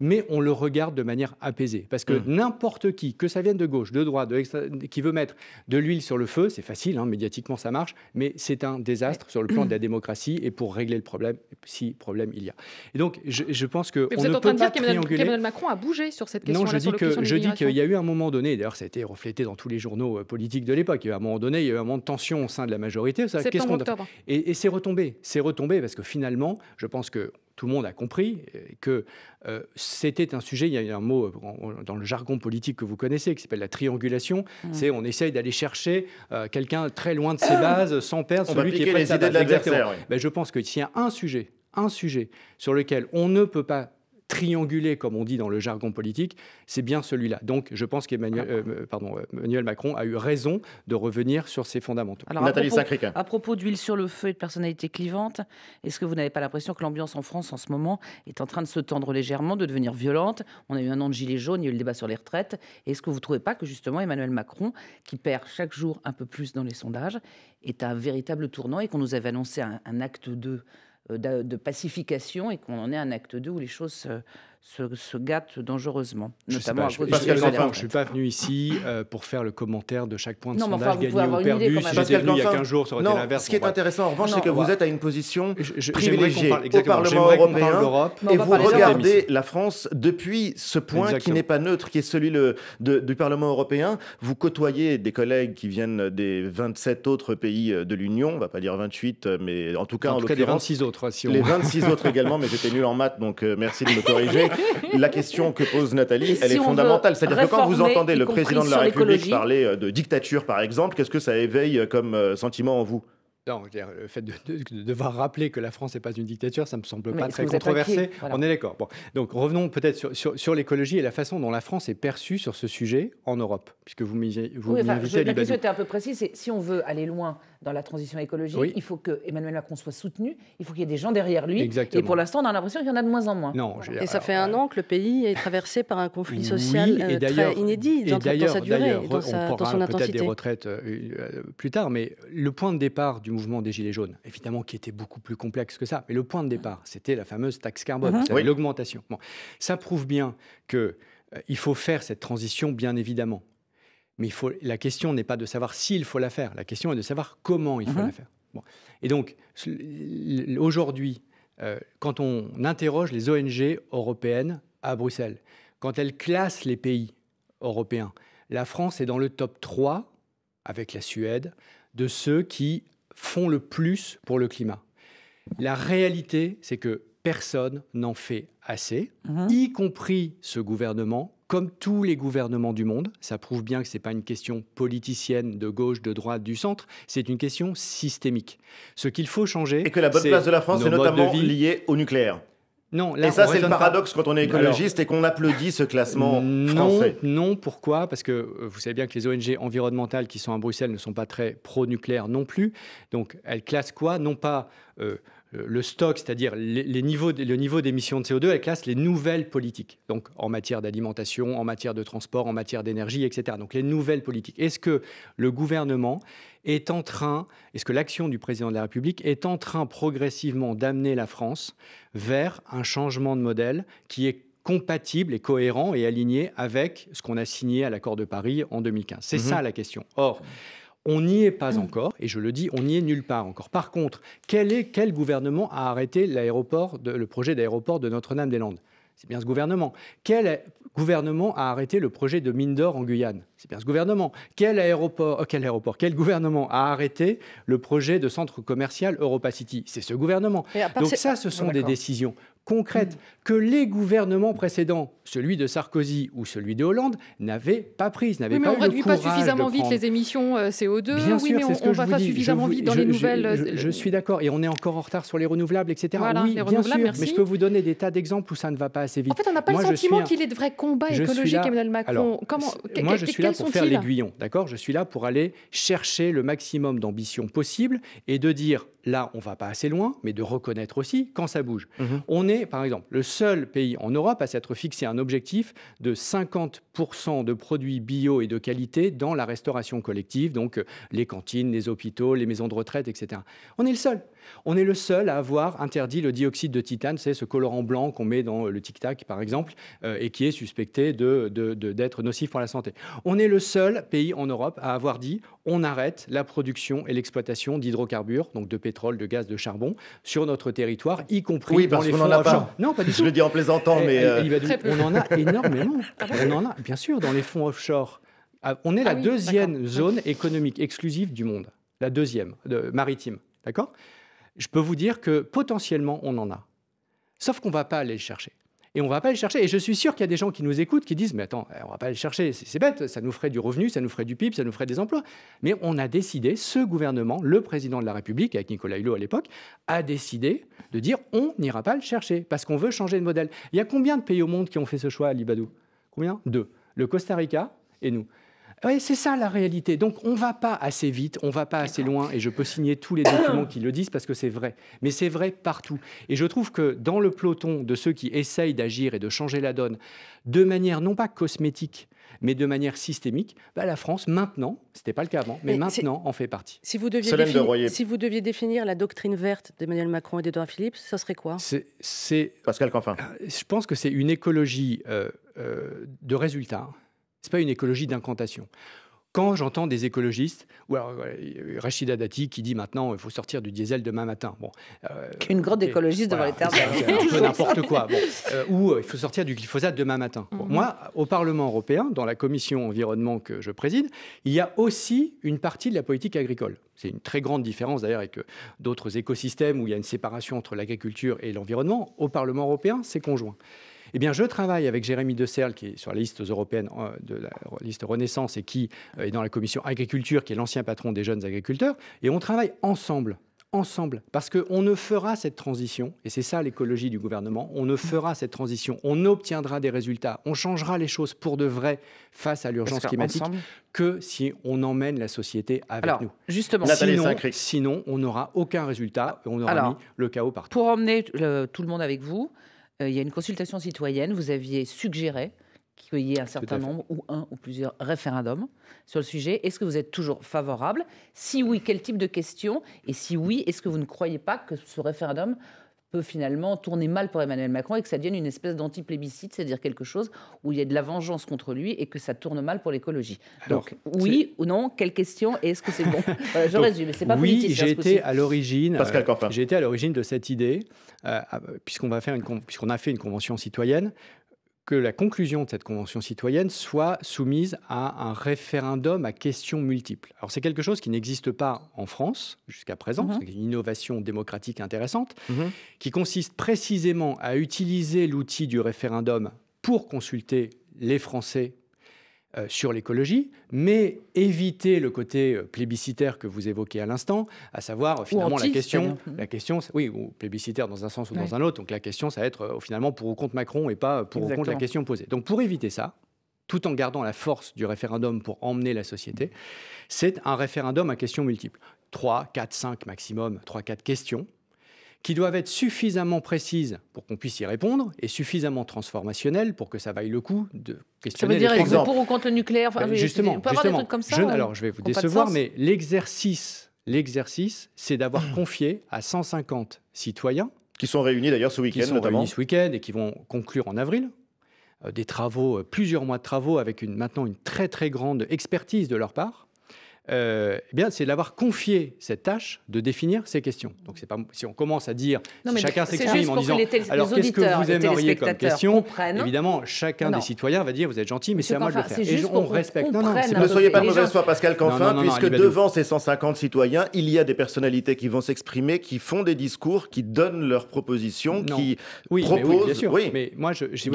[SPEAKER 3] mais on le regarde de manière apaisée. Parce que hmm. n'importe qui, que ça vienne de gauche, de droite, de qui veut mettre de l'huile sur le feu, c'est facile, hein, médiatiquement ça marche, mais c'est un désastre sur le plan de la démocratie et pour régler le problème, si problème il y a. Et donc, je, pense que... Mais vous êtes en train de dire qu'Emmanuel
[SPEAKER 5] Macron a bougé sur cette question. Non, je dis que je qu'il y a
[SPEAKER 3] eu un moment donné, d'ailleurs ça a été reflété dans tous les journaux euh, politiques de l'époque, il y a eu un moment donné, il y a eu un moment de tension au sein de la majorité. Ça, -ce qu'on Et, et c'est retombé, c'est retombé parce que finalement, je pense que tout le monde a compris euh, que euh, c'était un sujet, il y a un mot euh, dans le jargon politique que vous connaissez qui s'appelle la triangulation, mmh. c'est on essaye d'aller chercher quelqu'un très loin de ses bases sans perdre celui qui est près les de, idées ben, je pense que s'il y a un sujet, un sujet sur lequel on ne peut pas triangulé, comme on dit dans le jargon politique, c'est bien celui-là. Donc je pense qu'Emmanuel euh, euh, pardon, euh, Macron a eu raison de revenir sur ses fondamentaux. Nathalie
[SPEAKER 2] À propos, d'huile sur le feu et de personnalité clivante, est-ce que vous n'avez pas l'impression que l'ambiance en France en ce moment est en train de se tendre légèrement, de devenir violente On a eu un an de gilets jaunes, il y a eu le débat sur les retraites. Est-ce que vous ne trouvez pas que justement Emmanuel Macron, qui perd chaque jour un peu plus dans les sondages, est un véritable tournant et qu'on nous avait annoncé un, acte 2 de euh, de, pacification et qu'on en ait un acte 2 où les choses se, se gâtent
[SPEAKER 3] dangereusement. Je ne je, suis pas venu ici euh, pour faire le commentaire de chaque point de non, sondage gagné ou perdu. Si j'étais venu il y a 15 jours, ça aurait été l'inverse. Ce qui est intéressant en revanche, c'est que vous êtes à une position
[SPEAKER 1] privilégiée au Parlement européen et vous regardez la France depuis ce point qui n'est pas neutre, qui est celui du Parlement européen. Vous côtoyez des collègues qui viennent des 27 autres pays de l'Union, on va pas dire 28, mais en tout cas, en, hein, les 26
[SPEAKER 3] autres. Si on... Les 26 autres également, mais j'étais
[SPEAKER 1] nul en maths, donc euh, merci de me corriger la question que pose Nathalie, elle est fondamentale. C'est-à-dire que quand vous entendez le président de la République parler euh, de dictature, par exemple, qu'est-ce que ça éveille euh, comme euh, sentiment en vous
[SPEAKER 3] le fait de, devoir rappeler que la France n'est pas une dictature, ça ne me semble pas très controversé. On est d'accord. Bon. Donc revenons peut-être sur, l'écologie et la façon dont la France est perçue sur ce sujet en Europe, puisque vous m'invitez oui, La question était un
[SPEAKER 2] peu précise, c'est si on veut aller loin dans la transition écologique. Il faut que Emmanuel Macron soit soutenu. Il faut qu'il y ait des gens derrière lui. Et pour l'instant, on a l'impression qu'il y en a de moins en moins. Et ça fait un euh, an que le pays est traversé
[SPEAKER 4] par un conflit
[SPEAKER 2] social euh, très inédit dans, et sa durée, dans, sa, on peut son des
[SPEAKER 3] retraites euh, plus tard, mais le point de départ du mouvement des Gilets jaunes, évidemment, qui était beaucoup plus complexe que ça, mais le point de départ, c'était la fameuse taxe carbone, mhm. l'augmentation. Ça prouve bien que il faut faire cette transition, bien évidemment. Mais faut, la question n'est pas de savoir s'il faut la faire, la question est de savoir comment il faut uh-huh. la faire. Et donc, aujourd'hui, euh, quand on interroge les ONG européennes à Bruxelles, quand elles classent les pays européens, la France est dans le top 3, avec la Suède, de ceux qui font le plus pour le climat. La réalité, c'est que personne n'en fait assez, uh-huh. y compris ce gouvernement, comme tous les gouvernements du monde, ça prouve bien que ce n'est pas une question politicienne de gauche, de droite, du centre, c'est une question systémique. Ce qu'il faut changer. Et que la bonne place de la France est notamment liée au nucléaire. Non, là, et ça, c'est le paradoxe quand on est écologiste et qu'on applaudit ce classement non, français. Non, pourquoi Parce que euh, vous savez bien que les ONG environnementales qui sont à Bruxelles ne sont pas très pro-nucléaire non plus. Donc, elles classent quoi Non pas euh, le stock, c'est-à-dire les, niveaux, le niveau d'émission de CO2, elle classe les nouvelles politiques, donc en matière d'alimentation, en matière de transport, en matière d'énergie, etc. Donc les nouvelles politiques. Est-ce que le gouvernement est en train, est-ce que l'action du président de la République est en train progressivement d'amener la France vers un changement de modèle qui est compatible et cohérent et aligné avec ce qu'on a signé à l'accord de Paris en 2015 C'est mm-hmm. ça la question. Or, on n'y est pas encore, et je le dis, on n'y est nulle part encore. Par contre, quel, est, quel gouvernement a arrêté l'aéroport le projet d'aéroport de Notre-Dame-des-Landes C'est bien ce gouvernement. Quel gouvernement a arrêté le projet de mine d'or en Guyane C'est bien ce gouvernement. Quel aéroport, euh, quel aéroport, quel gouvernement a arrêté le projet de centre commercial Europa City C'est ce gouvernement. Donc ça, ce sont ah, des décisions concrète mm. que les gouvernements précédents, celui de Sarkozy ou celui de Hollande, n'avaient pas prise, n'avaient oui, mais pas on ne réduit pas suffisamment vite les
[SPEAKER 5] émissions euh, CO2. oui, mais on, ne va pas suffisamment vite dans les nouvelles. Je,
[SPEAKER 3] euh, suis d'accord, et on est encore en retard sur les renouvelables, etc. oui, bien sûr, mais je peux vous donner des tas d'exemples où ça ne va pas assez vite. En fait, on n'a pas le sentiment qu'il
[SPEAKER 5] est de vrai combat écologique, Emmanuel Macron. Comment... Moi, je suis là pour faire l'aiguillon,
[SPEAKER 3] d'accord Je suis là pour aller chercher le maximum d'ambition possible et de dire là, on ne va pas assez loin, mais de reconnaître aussi quand ça bouge. Mm-hmm. On est par exemple, le seul pays en Europe à s'être fixé un objectif de 50% de produits bio et de qualité dans la restauration collective, donc euh, les cantines, les hôpitaux, les maisons de retraite, etc. On est le seul. On est le seul à avoir interdit le dioxyde de titane, c'est ce colorant blanc qu'on met dans le Tic Tac, par exemple, euh, et qui est suspecté d'être nocif pour la santé. On est le seul pays en Europe à avoir dit on arrête la production et l'exploitation d'hydrocarbures, donc de pétrole, de gaz, de charbon, sur notre territoire, y compris dans les fonds en a Pas.
[SPEAKER 1] Non, pas du Je le dis en plaisantant, eh, mais eh, euh, on en a
[SPEAKER 3] énormément. Ah on en a, bien sûr, dans les fonds offshore. Ah, on est la ah deuxième zone économique exclusive du monde, la deuxième, maritime. D'accord je peux vous dire que potentiellement, on en a. Sauf qu'on ne va pas aller le chercher. Et on ne va pas le chercher. Et je suis sûr qu'il y a des gens qui nous écoutent qui disent Mais attends, eh, on ne va pas le chercher, c'est bête, ça nous ferait du revenu, ça nous ferait du PIB, ça nous ferait des emplois. Mais on a décidé, ce gouvernement, le président de la République, avec Nicolas Hulot à l'époque, a décidé de dire On n'ira pas le chercher parce qu'on veut changer de modèle. Il y a combien de pays au monde qui ont fait ce choix à Libadou Combien Deux. Le Costa Rica et nous. Oui, c'est ça la réalité. Donc on ne va pas assez vite, on ne va pas assez loin, et je peux signer tous les documents qui le disent parce que c'est vrai. Mais c'est vrai partout. Et je trouve que dans le peloton de ceux qui essayent d'agir et de changer la donne, de manière non pas cosmétique, mais de manière systémique, bah, la France, maintenant, ce n'était pas le cas avant, mais, maintenant en fait partie. Si vous, deviez définir, si
[SPEAKER 4] vous deviez définir la doctrine verte d'Emmanuel Macron et d'Edouard Philippe, ça serait quoi
[SPEAKER 3] C'est Pascal Canfin. Euh, je pense que c'est une écologie euh, euh, de résultats pas une écologie d'incantation. Quand j'entends des écologistes, ou alors euh, Rachida Dati qui dit maintenant il faut sortir du diesel demain matin. Bon, euh, une grande écologiste devant les termes. un peu n'importe quoi. Euh, ou il faut sortir du glyphosate demain matin. Mhm. moi, au Parlement européen, dans la commission environnement que je préside, il y a aussi une partie de la politique agricole. C'est une très grande différence d'ailleurs avec d'autres écosystèmes où il y a une séparation entre l'agriculture et l'environnement. Au Parlement européen, c'est conjoint. Eh bien, je travaille avec Jérémy Serre qui est sur la liste européenne euh, de la liste Renaissance et qui euh, est dans la commission agriculture, qui est l'ancien patron des jeunes agriculteurs, et on travaille ensemble ensemble, parce qu'on ne fera cette transition, et c'est ça l'écologie du gouvernement, on ne mm. fera cette transition, on obtiendra des résultats, on changera les choses pour de vrai face à l'urgence climatique que si on emmène la société avec Alors, nous. Justement, sinon, sinon on n'aura aucun résultat, on aura mis le chaos partout.
[SPEAKER 2] Pour emmener euh, tout le monde avec vous, euh, il y a une consultation citoyenne. Vous aviez suggéré qu'il y ait un certain nombre, ou un ou plusieurs référendums sur le sujet. Est-ce que vous êtes toujours favorable Si oui, quel type de questions Et si oui, est-ce que vous ne croyez pas que ce référendum finalement tourner mal pour Emmanuel Macron et que ça devienne une espèce d'anti-plébiscite, c'est-à-dire quelque chose où il y a de la vengeance contre lui et que ça tourne mal pour l'écologie. Donc oui ou non, quelle question et est-ce que c'est bon Je résume, c'est pas oui, j'ai été
[SPEAKER 3] à l'origine. Euh, j'ai été à l'origine de cette idée, euh, puisqu'on va faire une puisqu'on a fait une convention citoyenne que la conclusion de cette convention citoyenne soit soumise à un référendum à questions multiples. Alors c'est quelque chose qui n'existe pas en France jusqu'à présent, mhm. c'est une innovation démocratique intéressante, mhm. qui consiste précisément à utiliser l'outil du référendum pour consulter les Français euh, sur l'écologie, mais éviter le côté euh, plébiscitaire que vous évoquez à l'instant, à savoir euh, finalement la question, hmm. la question, oui, ou plébiscitaire dans un sens ou dans un autre. Donc la question, ça va être finalement pour ou contre Macron et pas pour ou la question posée. Donc pour éviter ça, tout en gardant la force du référendum pour emmener la société, c'est un référendum à questions multiples. Trois, quatre, cinq maximum, trois, quatre questions qui doivent être suffisamment précises pour qu'on puisse y répondre et suffisamment transformationnelles pour que ça vaille le coup de questionner. Ça veut dire exemple, pour
[SPEAKER 2] ou contre nucléaire enfin, euh, Justement, justement des trucs comme ça, alors je vais vous décevoir, mais
[SPEAKER 3] l'exercice, l'exercice, c'est d'avoir confié à 150 citoyens qui sont réunis d'ailleurs ce week-end, notamment. Réunis ce week-end et qui vont conclure en avril euh, des travaux, euh, plusieurs mois de travaux avec une, maintenant une très très grande expertise de leur part euh, eh bien, c'est l'avoir confié cette tâche de définir ces questions. Donc, c'est pas si on commence à dire, si chacun s'exprime en disant, alors qu'est-ce que vous aimeriez comme question Évidemment, chacun des citoyens va dire, vous êtes gentil, mais c'est à moi de le faire. Et on respecte. ne soyez pas de mauvaise foi, Pascal Canfin, puisque devant
[SPEAKER 1] ces 150 citoyens, il y a des personnalités qui vont s'exprimer, qui font des discours, qui donnent leurs
[SPEAKER 3] propositions, qui proposent. Mais oui, Mais moi,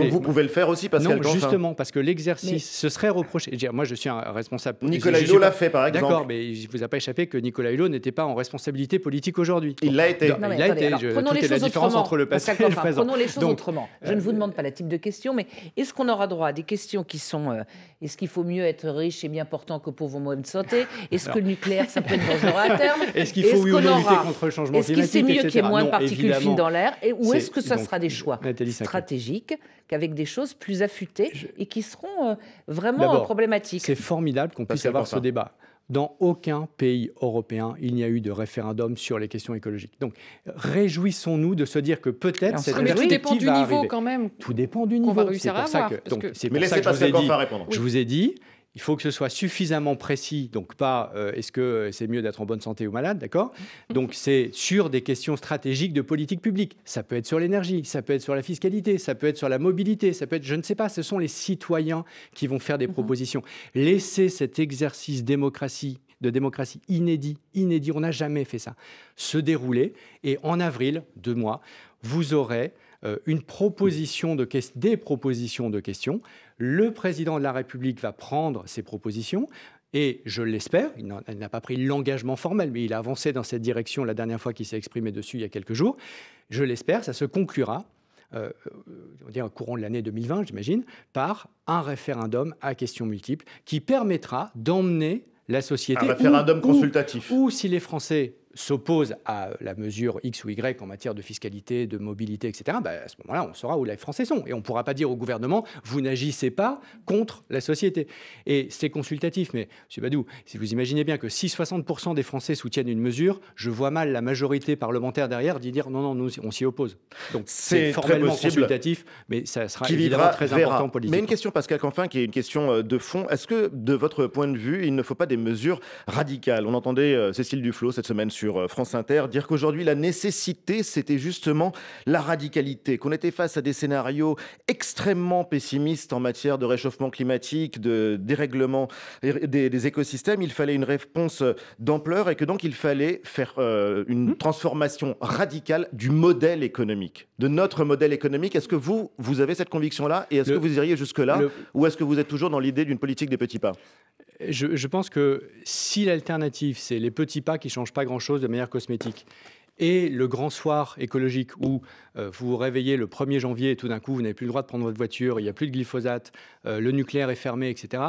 [SPEAKER 3] vous pouvez le faire aussi, Pascal Canfin. Non, justement, parce que l'exercice, ce serait reproché. Moi, je suis un responsable. Nicolas Hulot l'a fait, par exemple d'accord, mais il ne vous a pas échappé que Nicolas Hulot n'était pas en responsabilité politique aujourd'hui. Il l'a été. a été. prenons les choses la différence autrement, entre le passé et le présent. Euh,
[SPEAKER 2] je ne vous demande pas la type de question, mais est-ce qu'on aura droit à des questions qui sont euh, est-ce qu'il faut mieux être riche et bien portant que pauvre moyens de santé Est-ce que le nucléaire, ça peut être dangereux à terme Est-ce qu'il faut est lutter contre le changement climatique Est-ce que c'est mieux qu'il y ait moins de particules fines dans l'air Ou est-ce que ça sera des choix stratégiques qu'avec des choses plus affûtées et qui seront euh, vraiment problématiques
[SPEAKER 3] C'est formidable qu'on puisse avoir ce débat dans aucun pays européen, il n'y a eu de référendum sur les questions écologiques. Donc, réjouissons-nous de se dire que peut-être cette mais tout dépend du niveau quand même. Tout dépend du niveau. C'est pour ça que. Donc, mais laissez pas répondre. Je vous ai dit, il faut que ce soit suffisamment précis, donc pas euh, est-ce que c'est mieux d'être en bonne santé ou malade, d'accord Donc c'est sur des questions stratégiques de politique publique. Ça peut être sur l'énergie, ça peut être sur la fiscalité, ça peut être sur la mobilité, ça peut être, je ne sais pas, ce sont les citoyens qui vont faire des mhm. propositions. Laissez cet exercice démocratie de démocratie inédit, inédit, on n'a jamais fait ça, se dérouler. Et en avril, deux mois, vous aurez euh, une proposition de des propositions de questions le président de la République va prendre ses propositions. Et je l'espère, il n'a pas pris l'engagement formel, mais il a avancé dans cette direction la dernière fois qu'il s'est exprimé dessus il y a quelques jours. Je l'espère, ça se conclura euh, euh, on dit au courant de l'année 2020, j'imagine, par un référendum à questions multiples qui permettra d'emmener la société. Un référendum consultatif. ou si les Français s'oppose à la mesure X ou Y en matière de fiscalité, de mobilité, etc., bah, à ce moment-là, on saura où les Français sont. Et on ne pourra pas dire au gouvernement, vous n'agissez pas contre la société. Et c'est consultatif, mais M. Badou, si vous imaginez bien que si 60% des Français soutiennent une mesure, je vois mal la majorité parlementaire derrière d'y dire non, non, nous, on s'y oppose. Donc c'est formellement consultatif, mais ça sera très important politiquement. Mais une question,
[SPEAKER 1] Pascal Canfin, qui est une question euh, de fond. Est-ce que, de votre point de vue, il ne faut pas des mesures radicales On entendait euh, Cécile Duflot cette semaine sur sur euh, France Inter, dire qu'aujourd'hui la nécessité, c'était justement la radicalité, qu'on était face à des scénarios extrêmement pessimistes en matière de réchauffement climatique, de dérèglement des, écosystèmes. Il fallait une réponse euh, d'ampleur et que donc il fallait faire euh, une mmh. transformation radicale du modèle économique, de notre modèle économique. Est-ce que vous, vous avez cette conviction-là et est-ce que vous iriez jusque-là
[SPEAKER 3] ou est-ce que vous êtes toujours dans l'idée d'une politique des petits pas je, je pense que si l'alternative, c'est les petits pas qui changent pas grand-chose, de manière cosmétique. Et le grand soir écologique où euh, vous vous réveillez le 1er janvier et tout d'un coup vous n'avez plus le droit de prendre votre voiture, il n'y a plus de glyphosate, euh, le nucléaire est fermé, etc.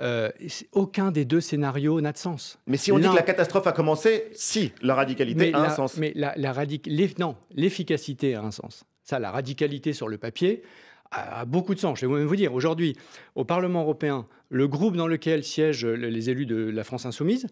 [SPEAKER 3] Euh, aucun des deux scénarios n'a de sens. Mais si on dit que la
[SPEAKER 1] catastrophe a commencé, si, la
[SPEAKER 3] radicalité a un sens. Mais la, la non, l'efficacité a un sens. Ça, la radicalité sur le papier, a beaucoup de sens. Je vais vous dire, aujourd'hui, au Parlement européen, le groupe dans lequel siègent les élus de la France insoumise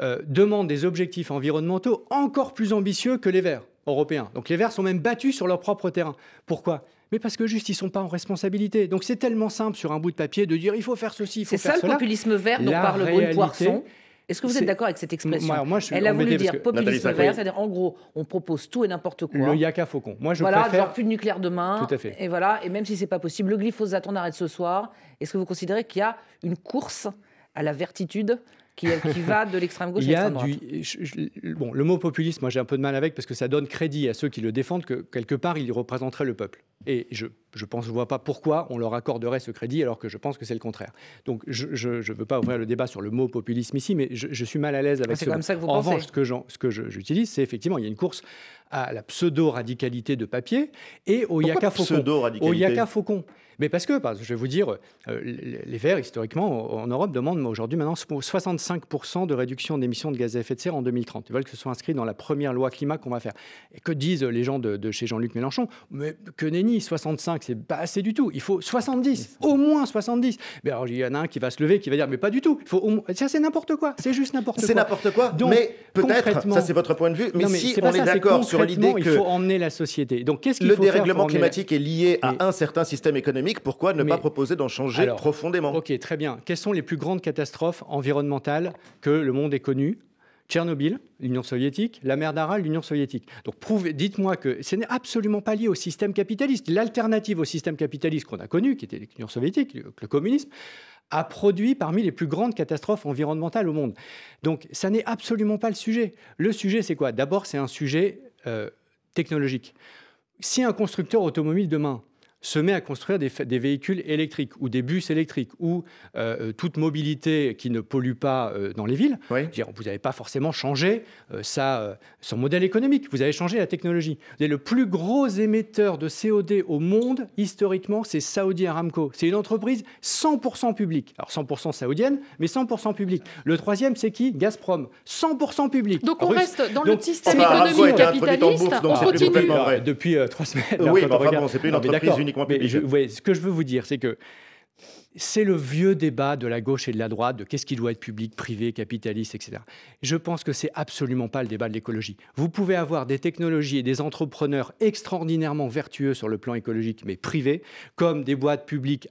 [SPEAKER 3] euh, demandent des objectifs environnementaux encore plus ambitieux que les Verts européens. Donc les Verts sont même battus sur leur propre terrain. Pourquoi mais parce que juste, ils ne sont pas en responsabilité. Donc c'est tellement simple sur un bout de papier de dire il faut faire ceci, il faut faire cela. C'est ça le populisme vert dont parle Brune Poisson.
[SPEAKER 2] Est-ce que vous êtes d'accord avec cette expression Elle a voulu dire populisme vert, c'est-à-dire en gros, on propose tout et n'importe quoi. Le yaka
[SPEAKER 3] faucon. Moi, je voilà, genre plus de
[SPEAKER 2] nucléaire demain. Tout à fait. Et voilà, et même si c'est pas possible, le glyphosate, on arrête ce soir. Est-ce que vous considérez qu'il y a une course à la vertitude qui, va de l'extrême gauche à l'extrême
[SPEAKER 3] droite. bon, le mot populisme, moi j'ai un peu de mal avec parce que ça donne crédit à ceux qui le défendent que quelque part il représenterait le peuple. Et je je ne vois pas pourquoi on leur accorderait ce crédit alors que je pense que c'est le contraire. Donc je ne veux pas ouvrir le débat sur le mot populisme ici, mais je, suis mal à l'aise avec ce comme ça que vous En revanche, ce que, ce que j'utilise, c'est effectivement, il y a une course à la pseudo-radicalité de papier et au Yaka Faucon. Au Faucon. Mais parce que, je vais vous dire, euh, les Verts, historiquement, en Europe, demandent aujourd'hui maintenant 65% de réduction d'émissions de gaz à effet de serre en 2030. Ils veulent que ce soit inscrit dans la première loi climat qu'on va faire. Et que disent les gens de, de chez Jean-Luc Mélenchon Mais que nenni, 65, c'est pas assez du tout. Il faut 70, au moins 70. Mais alors, il y en a un qui va se lever, qui va dire, mais pas du tout. Il faut Ça, c'est n'importe quoi. C'est juste n'importe quoi. C'est n'importe quoi. mais peut-être, ça, c'est votre point de vue. Mais, si on est d'accord sur l'idée que. Il faut emmener la société. Donc, qu'est-ce qu'il faut Le dérèglement climatique est lié à un
[SPEAKER 1] certain système économique. Pourquoi ne pas proposer d'en changer
[SPEAKER 3] profondément Ok, très bien. Quelles sont les plus grandes catastrophes environnementales que le monde ait connues Tchernobyl, l'Union soviétique, la mer d'Aral, l'Union soviétique. Donc dites-moi que ce n'est absolument pas lié au système capitaliste. L'alternative au système capitaliste qu'on a connu, qui était l'Union soviétique, le, communisme, a produit parmi les plus grandes catastrophes environnementales au monde. Donc ça n'est absolument pas le sujet. Le sujet, c'est quoi D'abord, c'est un sujet euh, technologique. Si un constructeur automobile demain se met à construire des, véhicules électriques ou des bus électriques ou euh, euh, toute mobilité qui ne pollue pas euh, dans les villes, vous n'avez pas forcément changé ça, son modèle économique, vous avez changé la technologie. le plus gros émetteur de COD au monde, historiquement, c'est Saudi Aramco. C'est une entreprise 100% publique. Alors 100% saoudienne, mais 100% publique. Le troisième, c'est qui Gazprom. 100% public. Donc on reste dans le système économique capitaliste. on ah, continue. Depuis trois semaines. Oui, mais c'est une ce que je veux vous dire, c'est que c'est le vieux débat de la gauche et de la droite de qu'est-ce qui doit être public, privé, capitaliste, etc. Je pense que c'est absolument pas le débat de l'écologie. Vous pouvez avoir des technologies et des entrepreneurs extraordinairement vertueux sur le plan écologique, mais privés, comme des boîtes publiques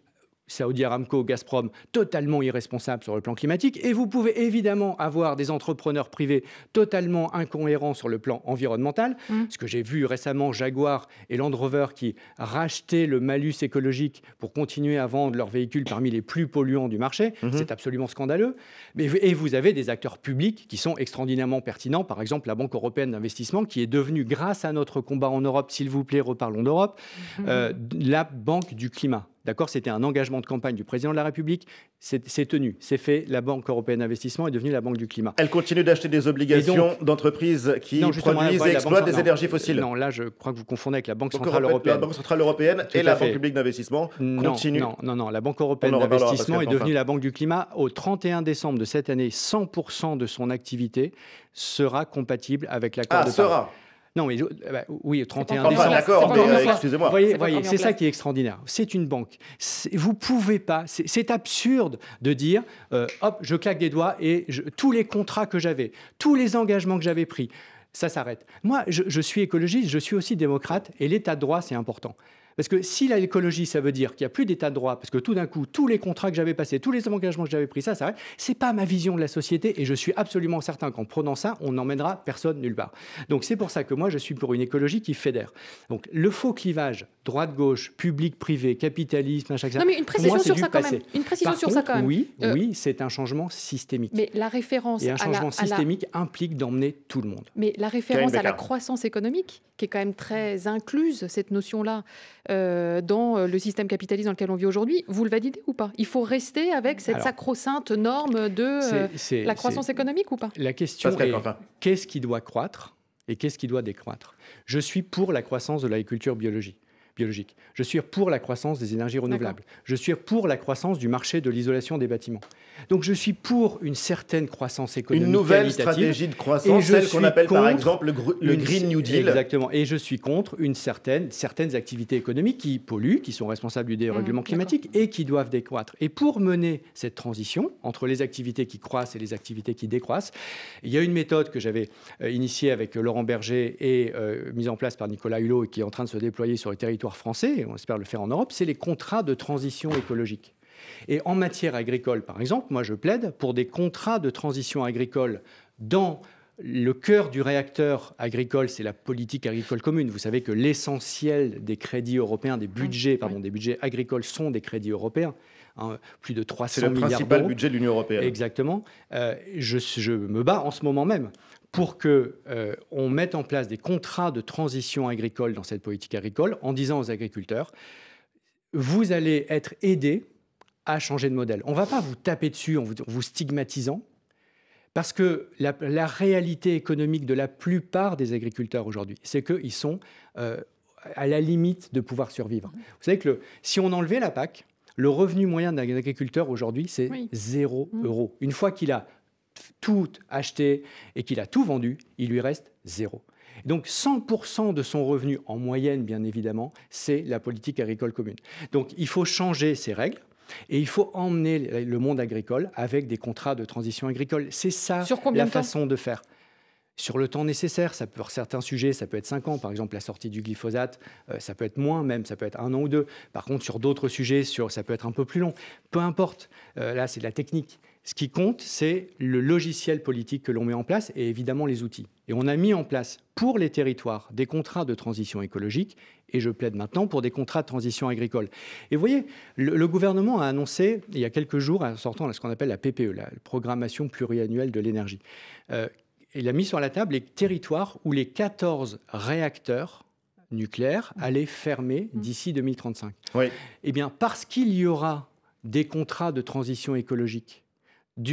[SPEAKER 3] Saudi Aramco, Gazprom, totalement irresponsables sur le plan climatique. Et vous pouvez évidemment avoir des entrepreneurs privés totalement incohérents sur le plan environnemental. Mmh. Ce que j'ai vu récemment, Jaguar et Land Rover qui rachetaient le malus écologique pour continuer à vendre leurs véhicules parmi les plus polluants du marché. Mmh. C'est absolument scandaleux. Et vous avez des acteurs publics qui sont extraordinairement pertinents. Par exemple, la Banque européenne d'investissement qui est devenue, grâce à notre combat en Europe, s'il vous plaît, reparlons d'Europe, mmh. euh, la banque du climat. D'accord C'était un engagement de campagne du président de la République. C'est tenu, c'est fait. La Banque européenne d'investissement est devenue la Banque du climat. Elle continue d'acheter des obligations d'entreprises qui produisent et exploitent des énergies fossiles. Non, là, je crois que vous confondez avec la Banque centrale européenne. La Banque centrale européenne et la Banque publique d'investissement
[SPEAKER 1] continuent. Non, non, non, la Banque européenne d'investissement est devenue la
[SPEAKER 3] Banque du climat. Au 31 décembre de cette année, 100% de son activité sera compatible avec l'accord ah, de Paris. Sera. Non, mais euh, bah, oui, 31 décembre. Euh, excusez-moi. Voyez, c'est ça qui est extraordinaire. C'est une banque. Vous pouvez pas. C'est absurde de dire, euh, hop, je claque des doigts et tous les contrats que j'avais, tous les engagements que j'avais pris, ça s'arrête. Moi, je, suis écologiste, je suis aussi démocrate, et l'état de droit, c'est important. Parce que si l'écologie, ça veut dire qu'il n'y a plus d'état de droit, parce que tout d'un coup, tous les contrats que j'avais passés, tous les engagements que j'avais pris, ça, ça c'est pas ma vision de la société et je suis absolument certain qu'en prenant ça, on n'emmènera personne nulle part. Donc c'est pour ça que moi, je suis pour une écologie qui fédère. Donc le faux clivage droite-gauche, public-privé, capitalisme, à chaque Non, mais une précision sur ça quand même. Une précision sur ça quand même. Oui, euh, oui c'est un changement systémique.
[SPEAKER 5] Mais la référence. Et un changement systémique
[SPEAKER 3] implique d'emmener tout le monde.
[SPEAKER 5] Mais la référence à la croissance économique, qui est quand même très incluse, cette notion-là, euh, dans euh, le système capitaliste dans lequel on vit aujourd'hui, vous le validez ou pas Il faut rester avec cette sacro-sainte norme de euh, la croissance économique ou pas La
[SPEAKER 3] question est qu'est-ce qui doit croître et qu'est-ce qui doit décroître Je suis pour la croissance de l'agriculture biologique biologique. Je suis pour la croissance des énergies renouvelables. Je suis pour la croissance du marché de l'isolation des bâtiments. Donc je suis pour une certaine croissance économique. Une nouvelle stratégie de croissance, celle qu'on appelle par exemple le, Green New Deal. Exactement. Et je suis contre une certaine, certaines activités économiques qui polluent, qui sont responsables du dérèglement mmh, climatique et qui doivent décroître. Et pour mener cette transition entre les activités qui croissent et les activités qui décroissent, il y a une méthode que j'avais euh, initiée avec euh, Laurent Berger et euh, mise en place par Nicolas Hulot et qui est en train de se déployer sur les territoires français, on espère le faire en Europe, c'est les contrats de transition écologique. Et en matière agricole, par exemple, moi je plaide pour des contrats de transition agricole dans le cœur du réacteur agricole, c'est la politique agricole commune. Vous savez que l'essentiel des crédits européens, des budgets, pardon, des budgets agricoles sont des crédits européens. Hein, plus de 300 milliards d'euros. le principal budget de l'Union européenne. Exactement. Euh, je, me bats en ce moment même pour qu'on euh, on mette en place des contrats de transition agricole dans cette politique agricole en disant aux agriculteurs, vous allez être aidés à changer de modèle. On ne va pas vous taper dessus en vous, stigmatisant, parce que la, réalité économique de la plupart des agriculteurs aujourd'hui, c'est qu'ils sont euh, à la limite de pouvoir survivre. Vous savez que si on enlevait la PAC, le revenu moyen d'un agriculteur aujourd'hui, c'est 0 mmh. euros. Une fois qu'il a tout acheté et qu'il a tout vendu, il lui reste zéro. Donc 100% de son revenu en moyenne, bien évidemment, c'est la politique agricole commune. Donc il faut changer ces règles. Et il faut emmener le monde agricole avec des contrats de transition agricole. C'est ça la façon de faire sur le temps nécessaire. Ça peut, pour certains sujets, ça peut être 5 ans. Par exemple, la sortie du glyphosate, euh, ça peut être moins même, ça peut être un an ou deux. Par contre, sur d'autres sujets, ça peut être un peu plus long. Peu importe. Euh, là, c'est de la technique. Ce qui compte, c'est le logiciel politique que l'on met en place et évidemment les outils. Et on a mis en place pour les territoires des contrats de transition écologique et je plaide maintenant pour des contrats de transition agricole. Et vous voyez, le, gouvernement a annoncé il y a quelques jours, en sortant ce qu'on appelle la PPE, la programmation pluriannuelle de l'énergie, euh, il a mis sur la table les territoires où les 14 réacteurs nucléaires allaient fermer d'ici 2035. Oui. Eh bien, parce qu'il y aura des contrats de transition écologique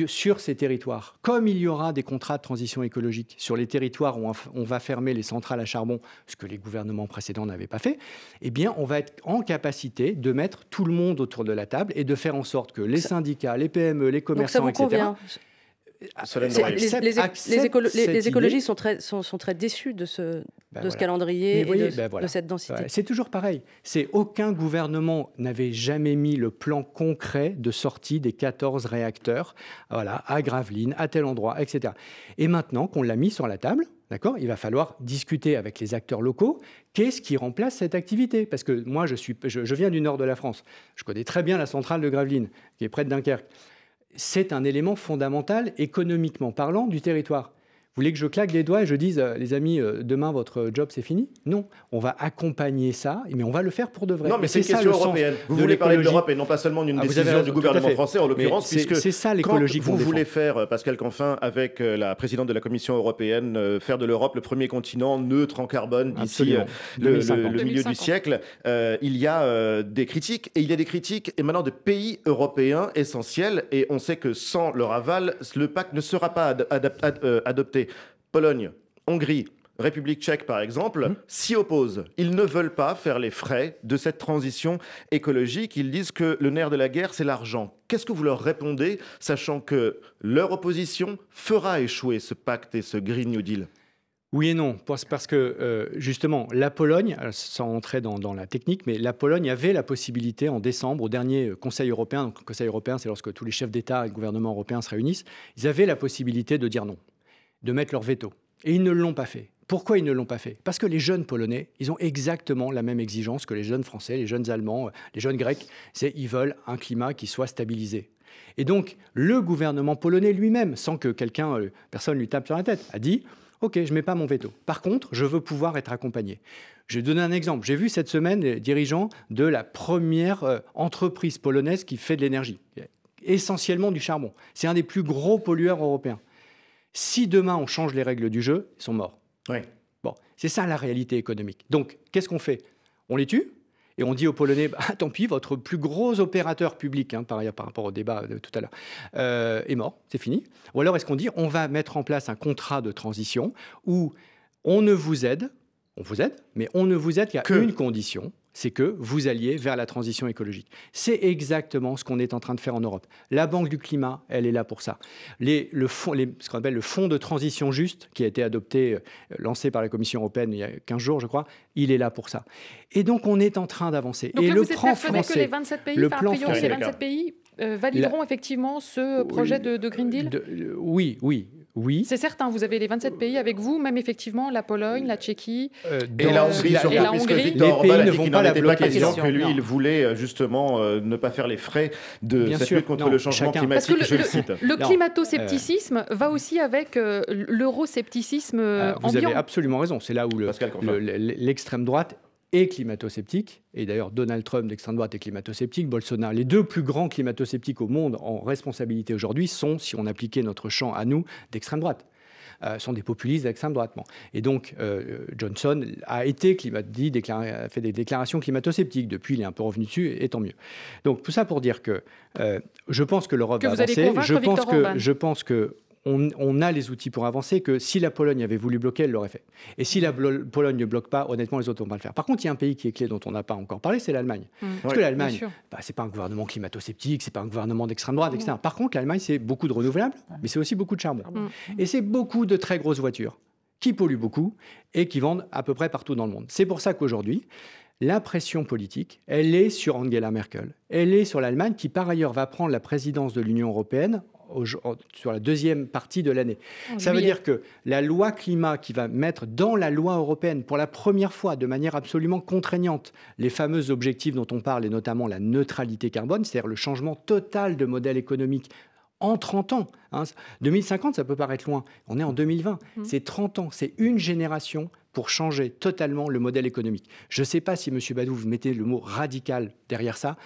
[SPEAKER 3] sur ces territoires. Comme il y aura des contrats de transition écologique sur les territoires où on va fermer les centrales à charbon, ce que les gouvernements précédents n'avaient pas fait, eh bien, on va être en capacité de mettre tout le monde autour de la table et de faire en sorte que les syndicats, les PME, les commerçants, etc les, écologistes
[SPEAKER 4] sont très, déçus de ce, ben calendrier et ben de, cette densité. c'est
[SPEAKER 3] toujours pareil. aucun gouvernement n'avait jamais mis le plan concret de sortie des 14 réacteurs à Gravelines, à tel endroit, etc. Et maintenant qu'on l'a mis sur la table, D'accord Il va falloir discuter avec les acteurs locaux. Qu'est-ce qui remplace cette activité Parce que moi, je, je, viens du nord de la France. Je connais très bien la centrale de Gravelines, qui est près de Dunkerque c'est un élément fondamental économiquement parlant du territoire. Vous voulez que je claque les doigts et je dise, euh, les amis, euh, demain votre euh, job c'est fini Non, on va accompagner ça, mais on va le faire pour de vrai. Non, mais c'est une question ça, européenne. Vous voulez parler de l'Europe et non pas seulement d'une ah, décision du gouvernement français, en l'occurrence, puisque c'est ça l'écologie. Vous voulez
[SPEAKER 1] faire, Pascal Canfin, avec la présidente de la Commission européenne, faire de l'Europe le premier continent neutre en carbone d'ici le, milieu du siècle. il y a des critiques et il y a des critiques et maintenant de pays européens essentiels et on sait que sans leur aval, le pacte ne sera pas adopté. Pologne, Hongrie, République tchèque par exemple, mhm. s'y opposent. Ils ne veulent pas faire les frais de cette transition écologique. Ils disent que le nerf de la guerre, c'est l'argent. Qu'est-ce que vous leur répondez, sachant que leur opposition fera échouer ce pacte et ce Green New Deal
[SPEAKER 3] oui et non, parce que euh, justement, la Pologne, sans entrer dans, la technique, mais la Pologne avait la possibilité en décembre, au dernier Conseil européen, donc Conseil européen c'est lorsque tous les chefs d'État et de gouvernement européens se réunissent, ils avaient la possibilité de dire non de mettre leur veto. Et ils ne l'ont pas fait. Pourquoi ils ne l'ont pas fait Parce que les jeunes Polonais, ils ont exactement la même exigence que les jeunes Français, les jeunes Allemands, euh, les jeunes Grecs. C'est ils veulent un climat qui soit stabilisé. Et donc, le gouvernement polonais lui-même, sans que quelqu'un, euh, personne lui tape sur la tête, a dit Ok, je ne mets pas mon veto. Par contre, je veux pouvoir être accompagné. Je vais donner un exemple. J'ai vu cette semaine les dirigeants de la première euh, entreprise polonaise qui fait de l'énergie, essentiellement du charbon. C'est un des plus gros pollueurs européens. Si demain on change les règles du jeu, ils sont morts. Oui. Bon, c'est ça la réalité économique. Donc, qu'est-ce qu'on fait On les tue et on dit aux Polonais, bah, tant pis, votre plus gros opérateur public, hein, par, par, rapport au débat de tout à l'heure, euh, est mort, c'est fini. Ou alors est-ce qu'on dit, on va mettre en place un contrat de transition où on ne vous aide, on vous aide, mais on ne vous aide qu'à une condition, c'est que vous alliez vers la transition écologique. C'est exactement ce qu'on est en train de faire en Europe. La Banque du climat, elle est là pour ça. le fonds, ce qu'on appelle le fonds de transition juste, qui a été adopté, euh, lancé par la Commission européenne il y a 15 jours, je crois, il est là pour ça. Et donc on est en train d'avancer. Et le, vous êtes persuadé que les 27 pays, le 27
[SPEAKER 5] pays euh, valideront effectivement ce projet de, Green Deal
[SPEAKER 3] Oui, oui. Oui. C'est certain,
[SPEAKER 5] vous avez les 27 pays avec vous, même effectivement la Pologne, la Tchéquie.
[SPEAKER 1] Euh, et la Hongrie, la Hongrie. les pays ne vont pas la que lui, il voulait euh, justement euh, ne pas faire les frais de cette lutte contre le changement
[SPEAKER 3] climatique, le, je cite. Le climato-scepticisme
[SPEAKER 5] va aussi avec l'euroscepticisme ambiant. Ah, vous avez
[SPEAKER 3] absolument raison, c'est là où l'extrême droite et climato-sceptique, et d'ailleurs Donald Trump d'extrême droite est climato-sceptique, Bolsonaro, les deux plus grands climato-sceptiques au monde en responsabilité aujourd'hui sont, si on appliquait notre champ à nous, d'extrême droite. Euh, sont des populistes d'extrême droite. Et donc, euh, Johnson a été climat dit, fait des déclarations climato-sceptiques. Depuis, il est un peu revenu dessus, et, tant mieux. Donc, tout ça pour dire que euh, je pense que l'Europe va avancer. Je pense, que, je pense que on, a les outils pour avancer que si la Pologne avait voulu bloquer, elle l'aurait fait. Et si la Pologne ne bloque pas, honnêtement, les autres vont pas le faire. Par contre, il y a un pays qui est clé dont on n'a pas encore parlé, c'est l'Allemagne. Mm. Parce que l'Allemagne, bah, c'est pas un gouvernement climato-sceptique, c'est pas un gouvernement d'extrême droite, etc. Mm. Par contre, l'Allemagne, c'est beaucoup de renouvelables, mais c'est aussi beaucoup de charbon. Mm. Et c'est beaucoup de très grosses voitures qui polluent beaucoup et qui vendent à peu près partout dans le monde. C'est pour ça qu'aujourd'hui, la pression politique, elle est sur Angela Merkel, elle est sur l'Allemagne qui par ailleurs va prendre la présidence de l'Union européenne sur la deuxième partie de l'année. Oh, ça veut dire que la loi climat qui va mettre dans la loi européenne pour la première fois de manière absolument contraignante les fameux objectifs dont on parle et notamment la neutralité carbone, c'est-à-dire le changement total de modèle économique en 30 ans. 2050, hein, ça peut paraître loin. On est en 2020. Mmh. C'est 30 ans. C'est une génération pour changer totalement le modèle économique. Je ne sais pas si, M. Badou, vous mettez le mot radical derrière ça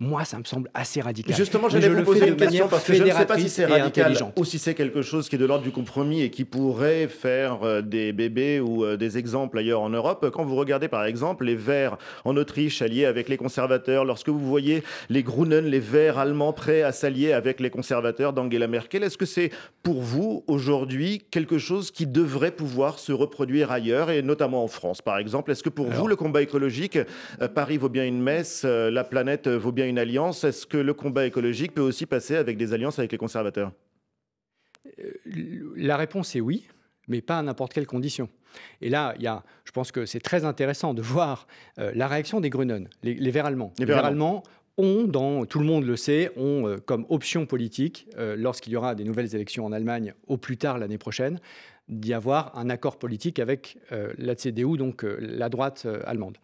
[SPEAKER 3] moi, ça me semble assez radical. Justement, j'allais vous poser une question parce que je ne sais pas si c'est radical
[SPEAKER 1] ou si c'est quelque chose qui est de l'ordre du compromis et qui pourrait faire euh, des bébés ou euh, des exemples ailleurs en Europe. Quand vous regardez par exemple les Verts en Autriche alliés avec les conservateurs, lorsque vous voyez les Grunen, les Verts allemands prêts à s'allier avec les conservateurs d'Angela Merkel, est-ce que c'est pour vous aujourd'hui quelque chose qui devrait pouvoir se reproduire ailleurs et notamment en France par exemple Est-ce que pour vous le combat écologique, euh, Paris vaut bien une messe, la planète vaut bien une alliance, est-ce que le combat écologique peut aussi passer avec des alliances avec les conservateurs
[SPEAKER 3] euh, La réponse est oui mais pas à n'importe quelle condition. Et là, il y a, je pense que c'est très intéressant de voir euh, la réaction des Grünen, les, Verts allemands. Les, Verts allemands ont, dans, tout le monde le sait, ont euh, comme option politique, lorsqu'il y aura des nouvelles élections en Allemagne au plus tard l'année prochaine, d'y avoir un accord politique avec la CDU, donc la droite allemande.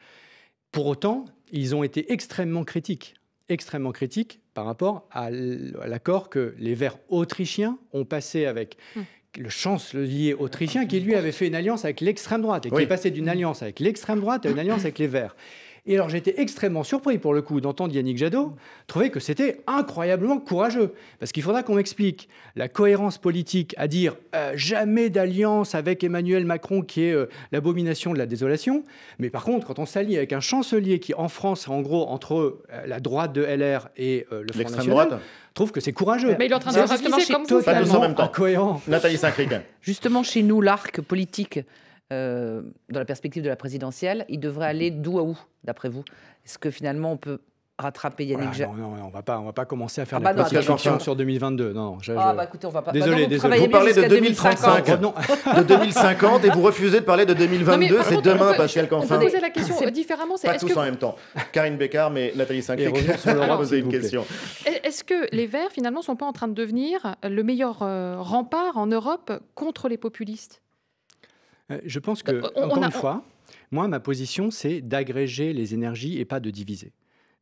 [SPEAKER 3] Pour autant, ils ont été extrêmement critiques extrêmement critique par rapport à l'accord que les Verts autrichiens ont passé avec hmm. le chancelier autrichien qui lui avait fait une alliance avec l'extrême droite et qui est passé d'une alliance avec l'extrême droite à une alliance avec les Verts. Et alors j'étais extrêmement surpris pour le coup d'entendre Yannick Jadot trouver que c'était incroyablement courageux. Parce qu'il faudra qu'on m'explique la cohérence politique à dire euh, jamais d'alliance avec Emmanuel Macron qui est euh, l'abomination de la désolation. Mais par contre, quand on s'allie avec un chancelier qui en France, en gros, entre euh, la droite de LR et le Front National, trouve que c'est courageux. Mais il est en train de, se justement comme vous.
[SPEAKER 1] en Nathalie Saint-Cricq.
[SPEAKER 3] Justement
[SPEAKER 2] chez nous, l'arc politique euh, dans la perspective de la présidentielle, il devrait aller d'où à
[SPEAKER 3] où, d'après vous Est-ce que finalement on peut rattraper Yannick voilà, ah, Non, non, on va pas, on va pas commencer à faire ah bah la sur 2022. Non, ah bah
[SPEAKER 2] écoutez, on va pas. Désolé, bah désolé. Vous parlez de 2035, euh,
[SPEAKER 3] de 2050 et vous refusez de parler de 2022. C'est demain, Pascal Canfin. On peut poser
[SPEAKER 5] la question différemment. Pas tous en
[SPEAKER 1] même temps. Karine Bécard, mais Nathalie Sinclair ont poser une question.
[SPEAKER 5] Est-ce que les Verts finalement sont pas en train de devenir le meilleur euh, rempart en Europe contre les populistes
[SPEAKER 3] euh, je pense bah, que, encore une fois, moi, ma position, c'est d'agréger les énergies et pas de diviser.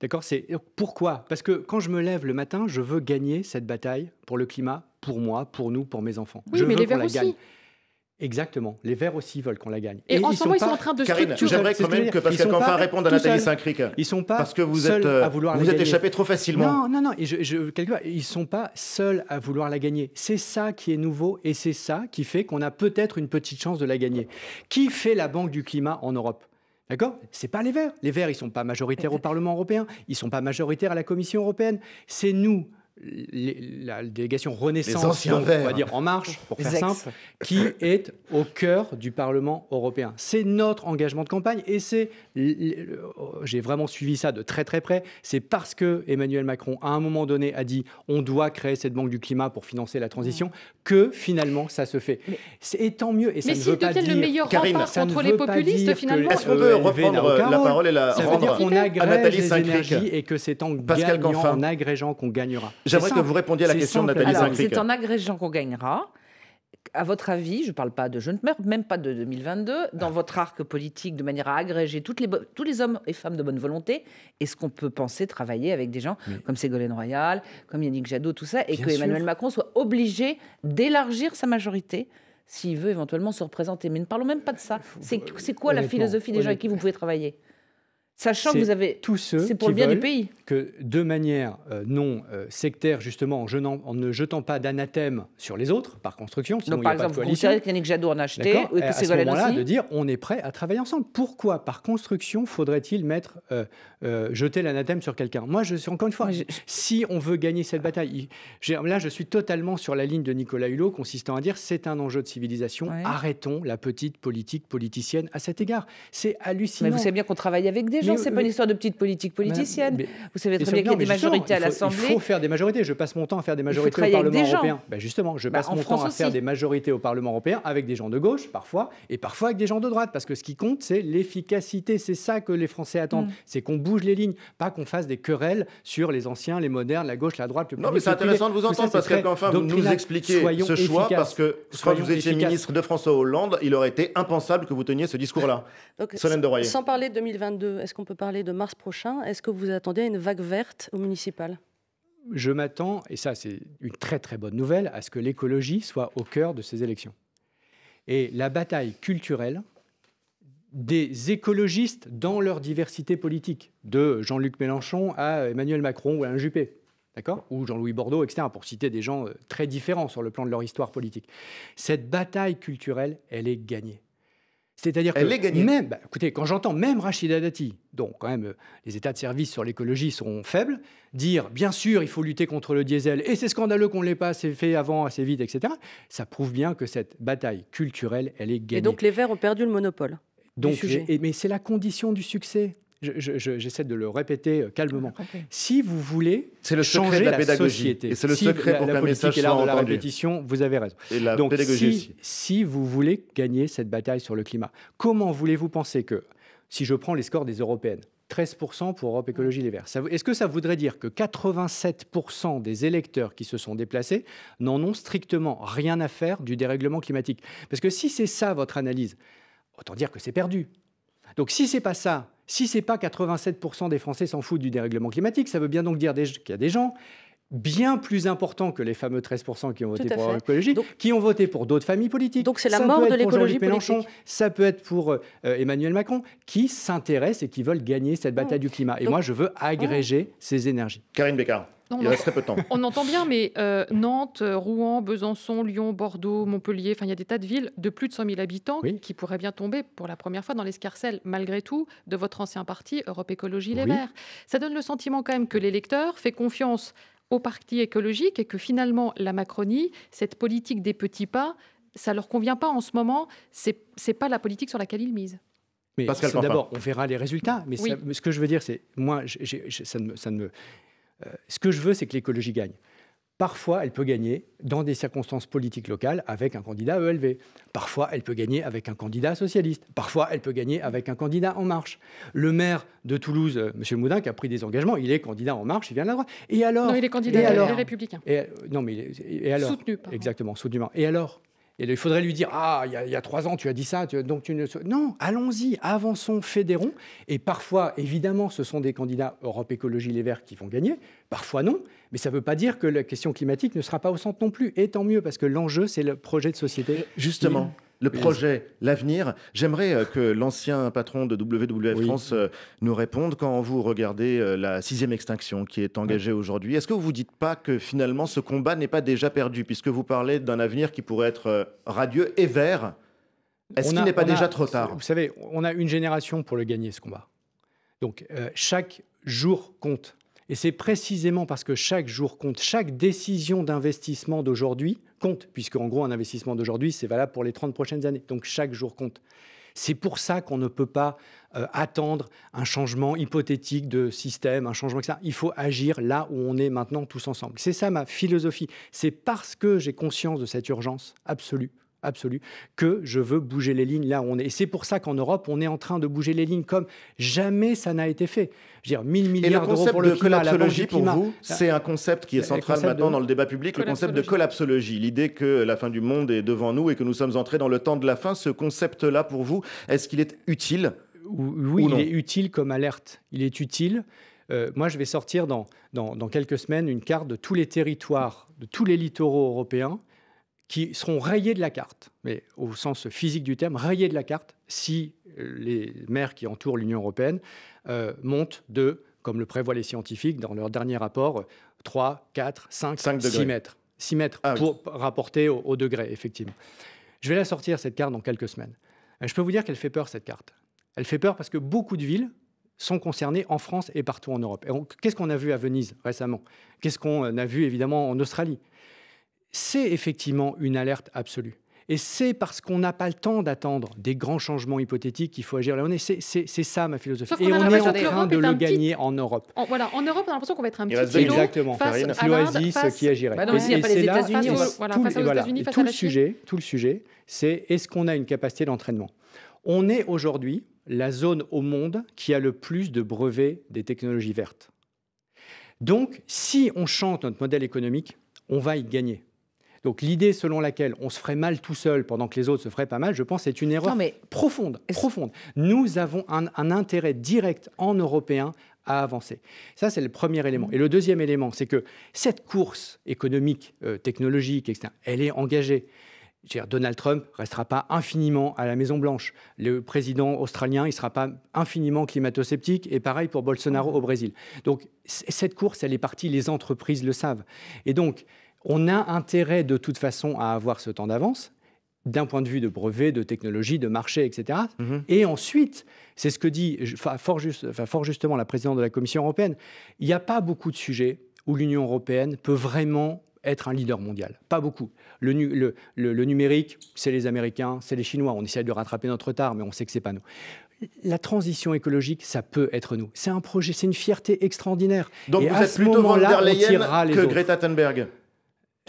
[SPEAKER 3] D'accord C'est pourquoi Parce que quand je me lève le matin, je veux gagner cette bataille pour le climat, pour moi, pour nous, pour mes enfants. je veux la gagne. Exactement. Les Verts aussi veulent qu'on la gagne. Et, en ce moment, ils sont en train de J'aimerais quand même que Pascal réponde à Nathalie saint Ils sont pas parce que vous êtes euh, vous êtes échappé trop facilement. Non, non, non. Ils ne ils sont pas seuls à vouloir la gagner. C'est ça qui est nouveau et c'est ça qui fait qu'on a peut-être une petite chance de la gagner. Qui fait la banque du climat en Europe D'accord C'est pas les Verts. Les Verts, ils sont pas majoritaires au Parlement européen. Ils sont pas majoritaires à la Commission européenne. C'est nous la délégation Renaissance, on va dire En Marche, pour faire simple, qui est au cœur du Parlement européen. C'est notre engagement de campagne et c'est, euh, j'ai vraiment suivi ça de très très près, c'est parce que Emmanuel Macron, à un moment donné, a dit on doit créer cette banque du climat pour financer la transition, que finalement ça se fait. c'est et tant mieux. Et ça mais s'ils le meilleur Karine, contre les populistes, finalement. Est-ce euh, qu'on veut reprendre euh, la parole et la ça rendre veut dire et que c'est en, gagnant, en agrégeant qu'on gagnera. J'aimerais que vous répondiez à la question de Nathalie Alors, C'est en
[SPEAKER 2] agrégeant qu'on gagnera. À votre avis, je ne parle pas de, je ne même pas de 2022, dans votre arc politique, de manière à agréger tous les hommes et femmes de bonne volonté, est-ce qu'on peut penser travailler avec des gens comme Ségolène Royal, comme Yannick Jadot, tout ça, et que Emmanuel Macron soit obligé d'élargir sa majorité s'il veut éventuellement se représenter. Mais ne parlons même pas de ça. Euh, c'est quoi la philosophie des gens avec qui vous pouvez travailler
[SPEAKER 3] Sachant que vous avez tous ceux c'est pour qui le bien du pays que de manière euh, non euh, sectaire justement en, ne jetant pas d'anathème sur les autres par construction sinon Donc, par exemple, a pas de coalition. Vous
[SPEAKER 2] que en à,
[SPEAKER 3] ce moment-là de dire on est prêt à travailler ensemble. Pourquoi par construction faudrait-il mettre euh, jeter l'anathème sur quelqu'un Moi je suis encore une fois si on veut gagner cette bataille là je suis totalement sur la ligne de Nicolas Hulot consistant à dire c'est un enjeu de civilisation arrêtons la petite politique politicienne à cet égard. C'est hallucinant. Mais vous savez bien
[SPEAKER 2] qu'on travaille avec des c'est pas une histoire de petite politique politicienne. vous savez très bien qu'il y a des majorités à l'Assemblée. Il faut
[SPEAKER 3] faire des majorités. Je passe mon temps à faire des majorités au Parlement européen. Ben, justement, je bah, passe mon temps à faire des majorités au Parlement européen avec des gens de gauche parfois et parfois avec des gens de droite parce que ce qui compte c'est l'efficacité. C'est ça que les Français attendent. Mm. C'est qu'on bouge les lignes, pas qu'on fasse des querelles sur les anciens, les modernes, la gauche, la droite. Le non, mais c'est intéressant de vous entendre donc parce qu'enfin vous nous expliquez ce choix parce que quand vous étiez ministre de
[SPEAKER 1] François Hollande, il aurait été impensable que vous teniez ce discours-là. de Royer. Sans
[SPEAKER 4] parler de 2022, est-ce qu'on peut parler de mars prochain Est-ce que vous attendez à une vague verte au municipal
[SPEAKER 3] Je m'attends, et ça c'est une très très bonne nouvelle, à ce que l'écologie soit au cœur de ces élections. Et la bataille culturelle des écologistes dans leur diversité politique, de Jean-Luc Mélenchon à Emmanuel Macron ou à un Juppé, d'accord Ou Jean-Louis Bordeaux, etc., pour citer des gens euh, très différents sur le plan de leur histoire politique. Cette bataille culturelle, elle est gagnée. C'est-à-dire que est même, bah, écoutez, quand j'entends même Rachida Dati, dont quand même euh, les états de service sur l'écologie sont faibles, dire bien sûr il faut lutter contre le diesel et c'est scandaleux qu'on ne l'ait pas fait avant, assez vite, etc. Ça prouve bien que cette bataille culturelle, elle est gagnée. Et donc
[SPEAKER 4] les Verts ont perdu le monopole.
[SPEAKER 3] Donc, mais c'est la condition du succès j'essaie de le répéter euh, calmement. Si vous voulez le changer de la, société, c'est le secret la, pour la politique et l'art de la répétition, vous avez raison. si, si vous voulez gagner cette bataille sur le climat, comment voulez-vous penser que, si je prends les scores des européennes, 13% pour Europe Écologie Les Verts. Est-ce que ça voudrait dire que 87% des électeurs qui se sont déplacés n'en ont strictement rien à faire du dérèglement climatique Parce que si c'est ça votre analyse, autant dire que c'est perdu. Donc si c'est pas ça, si c'est pas 87% des Français s'en foutent du dérèglement climatique, ça veut bien donc dire qu'il y a des gens bien plus importants que les fameux 13% qui ont voté pour l'écologie, qui ont voté pour d'autres familles politiques. Donc c'est la mort de l'écologie politique. Mélenchon, ça peut être pour euh, Emmanuel Macron, qui s'intéresse et qui veulent gagner cette bataille mmh. du climat. Et moi, je veux agréger mmh. ces énergies. Karine Bécard. On
[SPEAKER 5] entend bien, mais euh, Nantes, euh, Rouen, Besançon, Lyon, Bordeaux, Montpellier, enfin il y a des tas de villes de plus de 100 000 habitants qui pourraient bien tomber pour la première fois dans l'escarcelle, malgré tout, de votre ancien parti, Europe Écologie Les Mers. Ça donne le sentiment quand même que l'électeur fait confiance au parti écologique et que finalement la Macronie, cette politique des petits pas, ça ne leur convient pas en ce moment, c'est n'est pas la politique sur laquelle ils misent.
[SPEAKER 3] Mais d'abord, on verra les résultats. Mais ce que je veux dire, c'est moi, ça ne me euh, ce que je veux, c'est que l'écologie gagne. Parfois, elle peut gagner dans des circonstances politiques locales avec un candidat ELV. Parfois, elle peut gagner avec un candidat socialiste. Parfois, elle peut gagner avec un candidat En Marche. Le maire de Toulouse, euh, M. Moudin, qui a pris des engagements, il est candidat En Marche, il vient de la droite. Et alors Non, il est candidat alors, euh, non, mais Soutenu. Exactement, soutenu. Et alors il faudrait lui dire Ah, il y, a, trois ans, tu as dit ça, donc tu ne. Non, allons-y, avançons, fédérons. Et parfois, évidemment, ce sont des candidats Europe Écologie Les Verts qui vont gagner, parfois non, mais ça ne veut pas dire que la question climatique ne sera pas au centre non plus. Et tant mieux, parce que l'enjeu, c'est le projet de société. Justement
[SPEAKER 1] le projet, l'avenir. J'aimerais euh, que l'ancien patron de WWF France euh, nous réponde quand vous regardez euh, la sixième extinction qui est engagée aujourd'hui. Est-ce que vous ne vous dites pas que finalement ce combat n'est pas déjà perdu, puisque vous parlez d'un avenir qui pourrait être radieux et vert Est-ce qu'il n'est pas déjà trop
[SPEAKER 3] tard Vous savez, on a une génération pour le gagner, ce combat. Donc chaque jour compte. Et c'est précisément parce que chaque jour compte, chaque décision d'investissement d'aujourd'hui compte, puisque en gros, un investissement d'aujourd'hui, c'est valable pour les 30 prochaines années. Donc chaque jour compte. C'est pour ça qu'on ne peut pas euh, attendre un changement hypothétique de système, un changement que ça. Il faut agir là où on est maintenant tous ensemble. C'est ça ma philosophie. C'est parce que j'ai conscience de cette urgence absolue absolue que je veux bouger les lignes là où on est. Et c'est pour ça qu'en Europe, on est en train de bouger les lignes comme jamais ça n'a été fait. Je veux dire, 1000 milliards d'euros pour le de collapsologie, pour vous, c'est
[SPEAKER 1] un concept qui est central maintenant dans le débat public, le concept de collapsologie, l'idée que la fin du monde est devant nous et que nous sommes entrés dans le
[SPEAKER 3] temps de la fin. Ce concept-là, pour vous, est-ce qu'il est utile Oui, il est utile comme alerte. Il est utile. Euh, moi, je vais sortir dans quelques semaines une carte de tous les territoires, de tous les littoraux européens qui seront rayés de la carte, mais au sens physique du terme, rayés de la carte si euh, les mers qui entourent l'Union européenne euh, montent de, comme le prévoient les scientifiques dans leur dernier rapport, 3, 4, 5, 6 mètres. 6 mètres ah pour rapporter au, au, degré, effectivement. Je vais la sortir, cette carte, dans quelques semaines. Euh, je peux vous dire qu'elle fait peur, cette carte. Elle fait peur parce que beaucoup de villes sont concernées en France et partout en Europe. Qu'est-ce qu'on a vu à Venise récemment Qu'est-ce qu'on a vu évidemment en Australie c'est effectivement une alerte absolue. Et c'est parce qu'on n'a pas le temps d'attendre des grands changements hypothétiques qu'il faut agir. on est, c'est, ça ma philosophie. Et on, est en train de le gagner en Europe.
[SPEAKER 5] En, voilà, en Europe, on a l'impression qu'on va être un petit peu Exactement. face à qui agirait. Bah et, il n'y a les États-Unis. Voilà, tout, le sujet,
[SPEAKER 3] tout le sujet, c'est est-ce qu'on a une capacité d'entraînement On est aujourd'hui la zone au monde qui a le plus de brevets des technologies vertes. Donc, si on change notre modèle économique, on va y gagner. Donc l'idée selon laquelle on se ferait mal tout seul pendant que les autres se feraient pas mal, je pense, est une erreur mais... profonde, profonde. Nous avons un, intérêt direct en européen à avancer. Ça, c'est le premier élément. Mmh. Et le deuxième élément, c'est que cette course économique, euh, technologique, etc., elle est engagée. Donald Trump restera pas infiniment à la Maison Blanche. Le président australien, il sera pas infiniment climato-sceptique. Et pareil pour Bolsonaro mmh. au Brésil. Donc cette course, elle est partie. Les entreprises le savent. Et donc on a intérêt de toute façon à avoir ce temps d'avance d'un point de vue de brevets, de technologie, de marché, etc. Mm-hmm. Et ensuite, c'est ce que dit fort, justement la présidente de la Commission européenne, il n'y a pas beaucoup de sujets où l'Union européenne peut vraiment être un leader mondial. Pas beaucoup. Le, numérique, c'est les Américains, c'est les Chinois. On essaie de rattraper notre retard, mais on sait que c'est pas nous. La transition écologique, ça peut être nous. C'est un projet, c'est une fierté extraordinaire. Donc vous êtes plutôt Van der que Greta Thunberg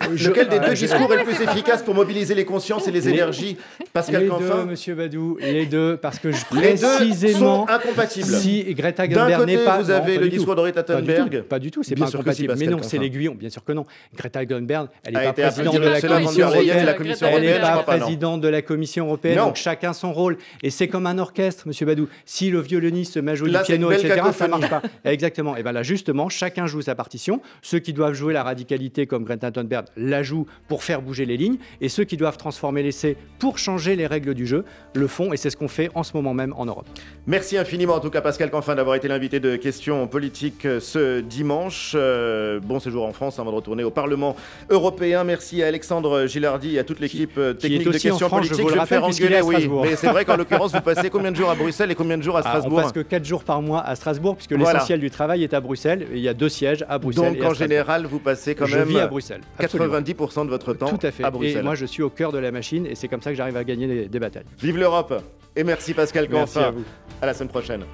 [SPEAKER 3] euh, Lequel des ah, deux discours est le plus efficace
[SPEAKER 1] pour mobiliser les consciences et les énergies Pascal les deux,
[SPEAKER 3] Monsieur Badou, les deux, parce que je précisément, sont incompatibles. Si Greta Thunberg n'est pas, vous avez le discours d'Henri Thunberg. Pas du tout, c'est pas incompatible. mais non, c'est l'aiguillon, bien sûr que non. Greta Thunberg, elle n'est ah, pas présidente de la Commission européenne. Elle n'est pas présidente de la Commission européenne. Donc chacun son rôle, et c'est comme un orchestre, Monsieur Badou. Si le violoniste joue le piano, etc., ça marche pas. Exactement. Et bien là, justement, chacun joue sa partition. Ceux qui doivent jouer la radicalité comme Greta Thunberg l'ajout pour faire bouger les lignes, et ceux qui doivent transformer l'essai pour changer les règles du jeu le font, et c'est ce qu'on fait en ce moment même en Europe.
[SPEAKER 1] Merci infiniment en tout cas Pascal Canfin d'avoir été l'invité de Questions politiques ce dimanche. Euh, bon séjour en France avant de retourner au Parlement européen. Merci à Alexandre Gilardi et à toute l'équipe euh, technique de Questions politiques. Je, vous vais faire engueuler, oui. Mais c'est vrai qu'en l'occurrence, vous passez combien de jours à Bruxelles et combien de jours à Strasbourg ah, On passe que
[SPEAKER 3] 4 jours par mois à Strasbourg puisque l'essentiel du travail est à Bruxelles. Et il y a deux sièges à Bruxelles. Donc et à en général, vous passez quand même. Je vis à Bruxelles. 90% de votre temps à fait. Bruxelles. Et moi, je suis au cœur de la machine et c'est comme ça que j'arrive à gagner des, batailles. Vive l'Europe Et merci Pascal Canfin. Merci à vous.
[SPEAKER 1] À la semaine prochaine.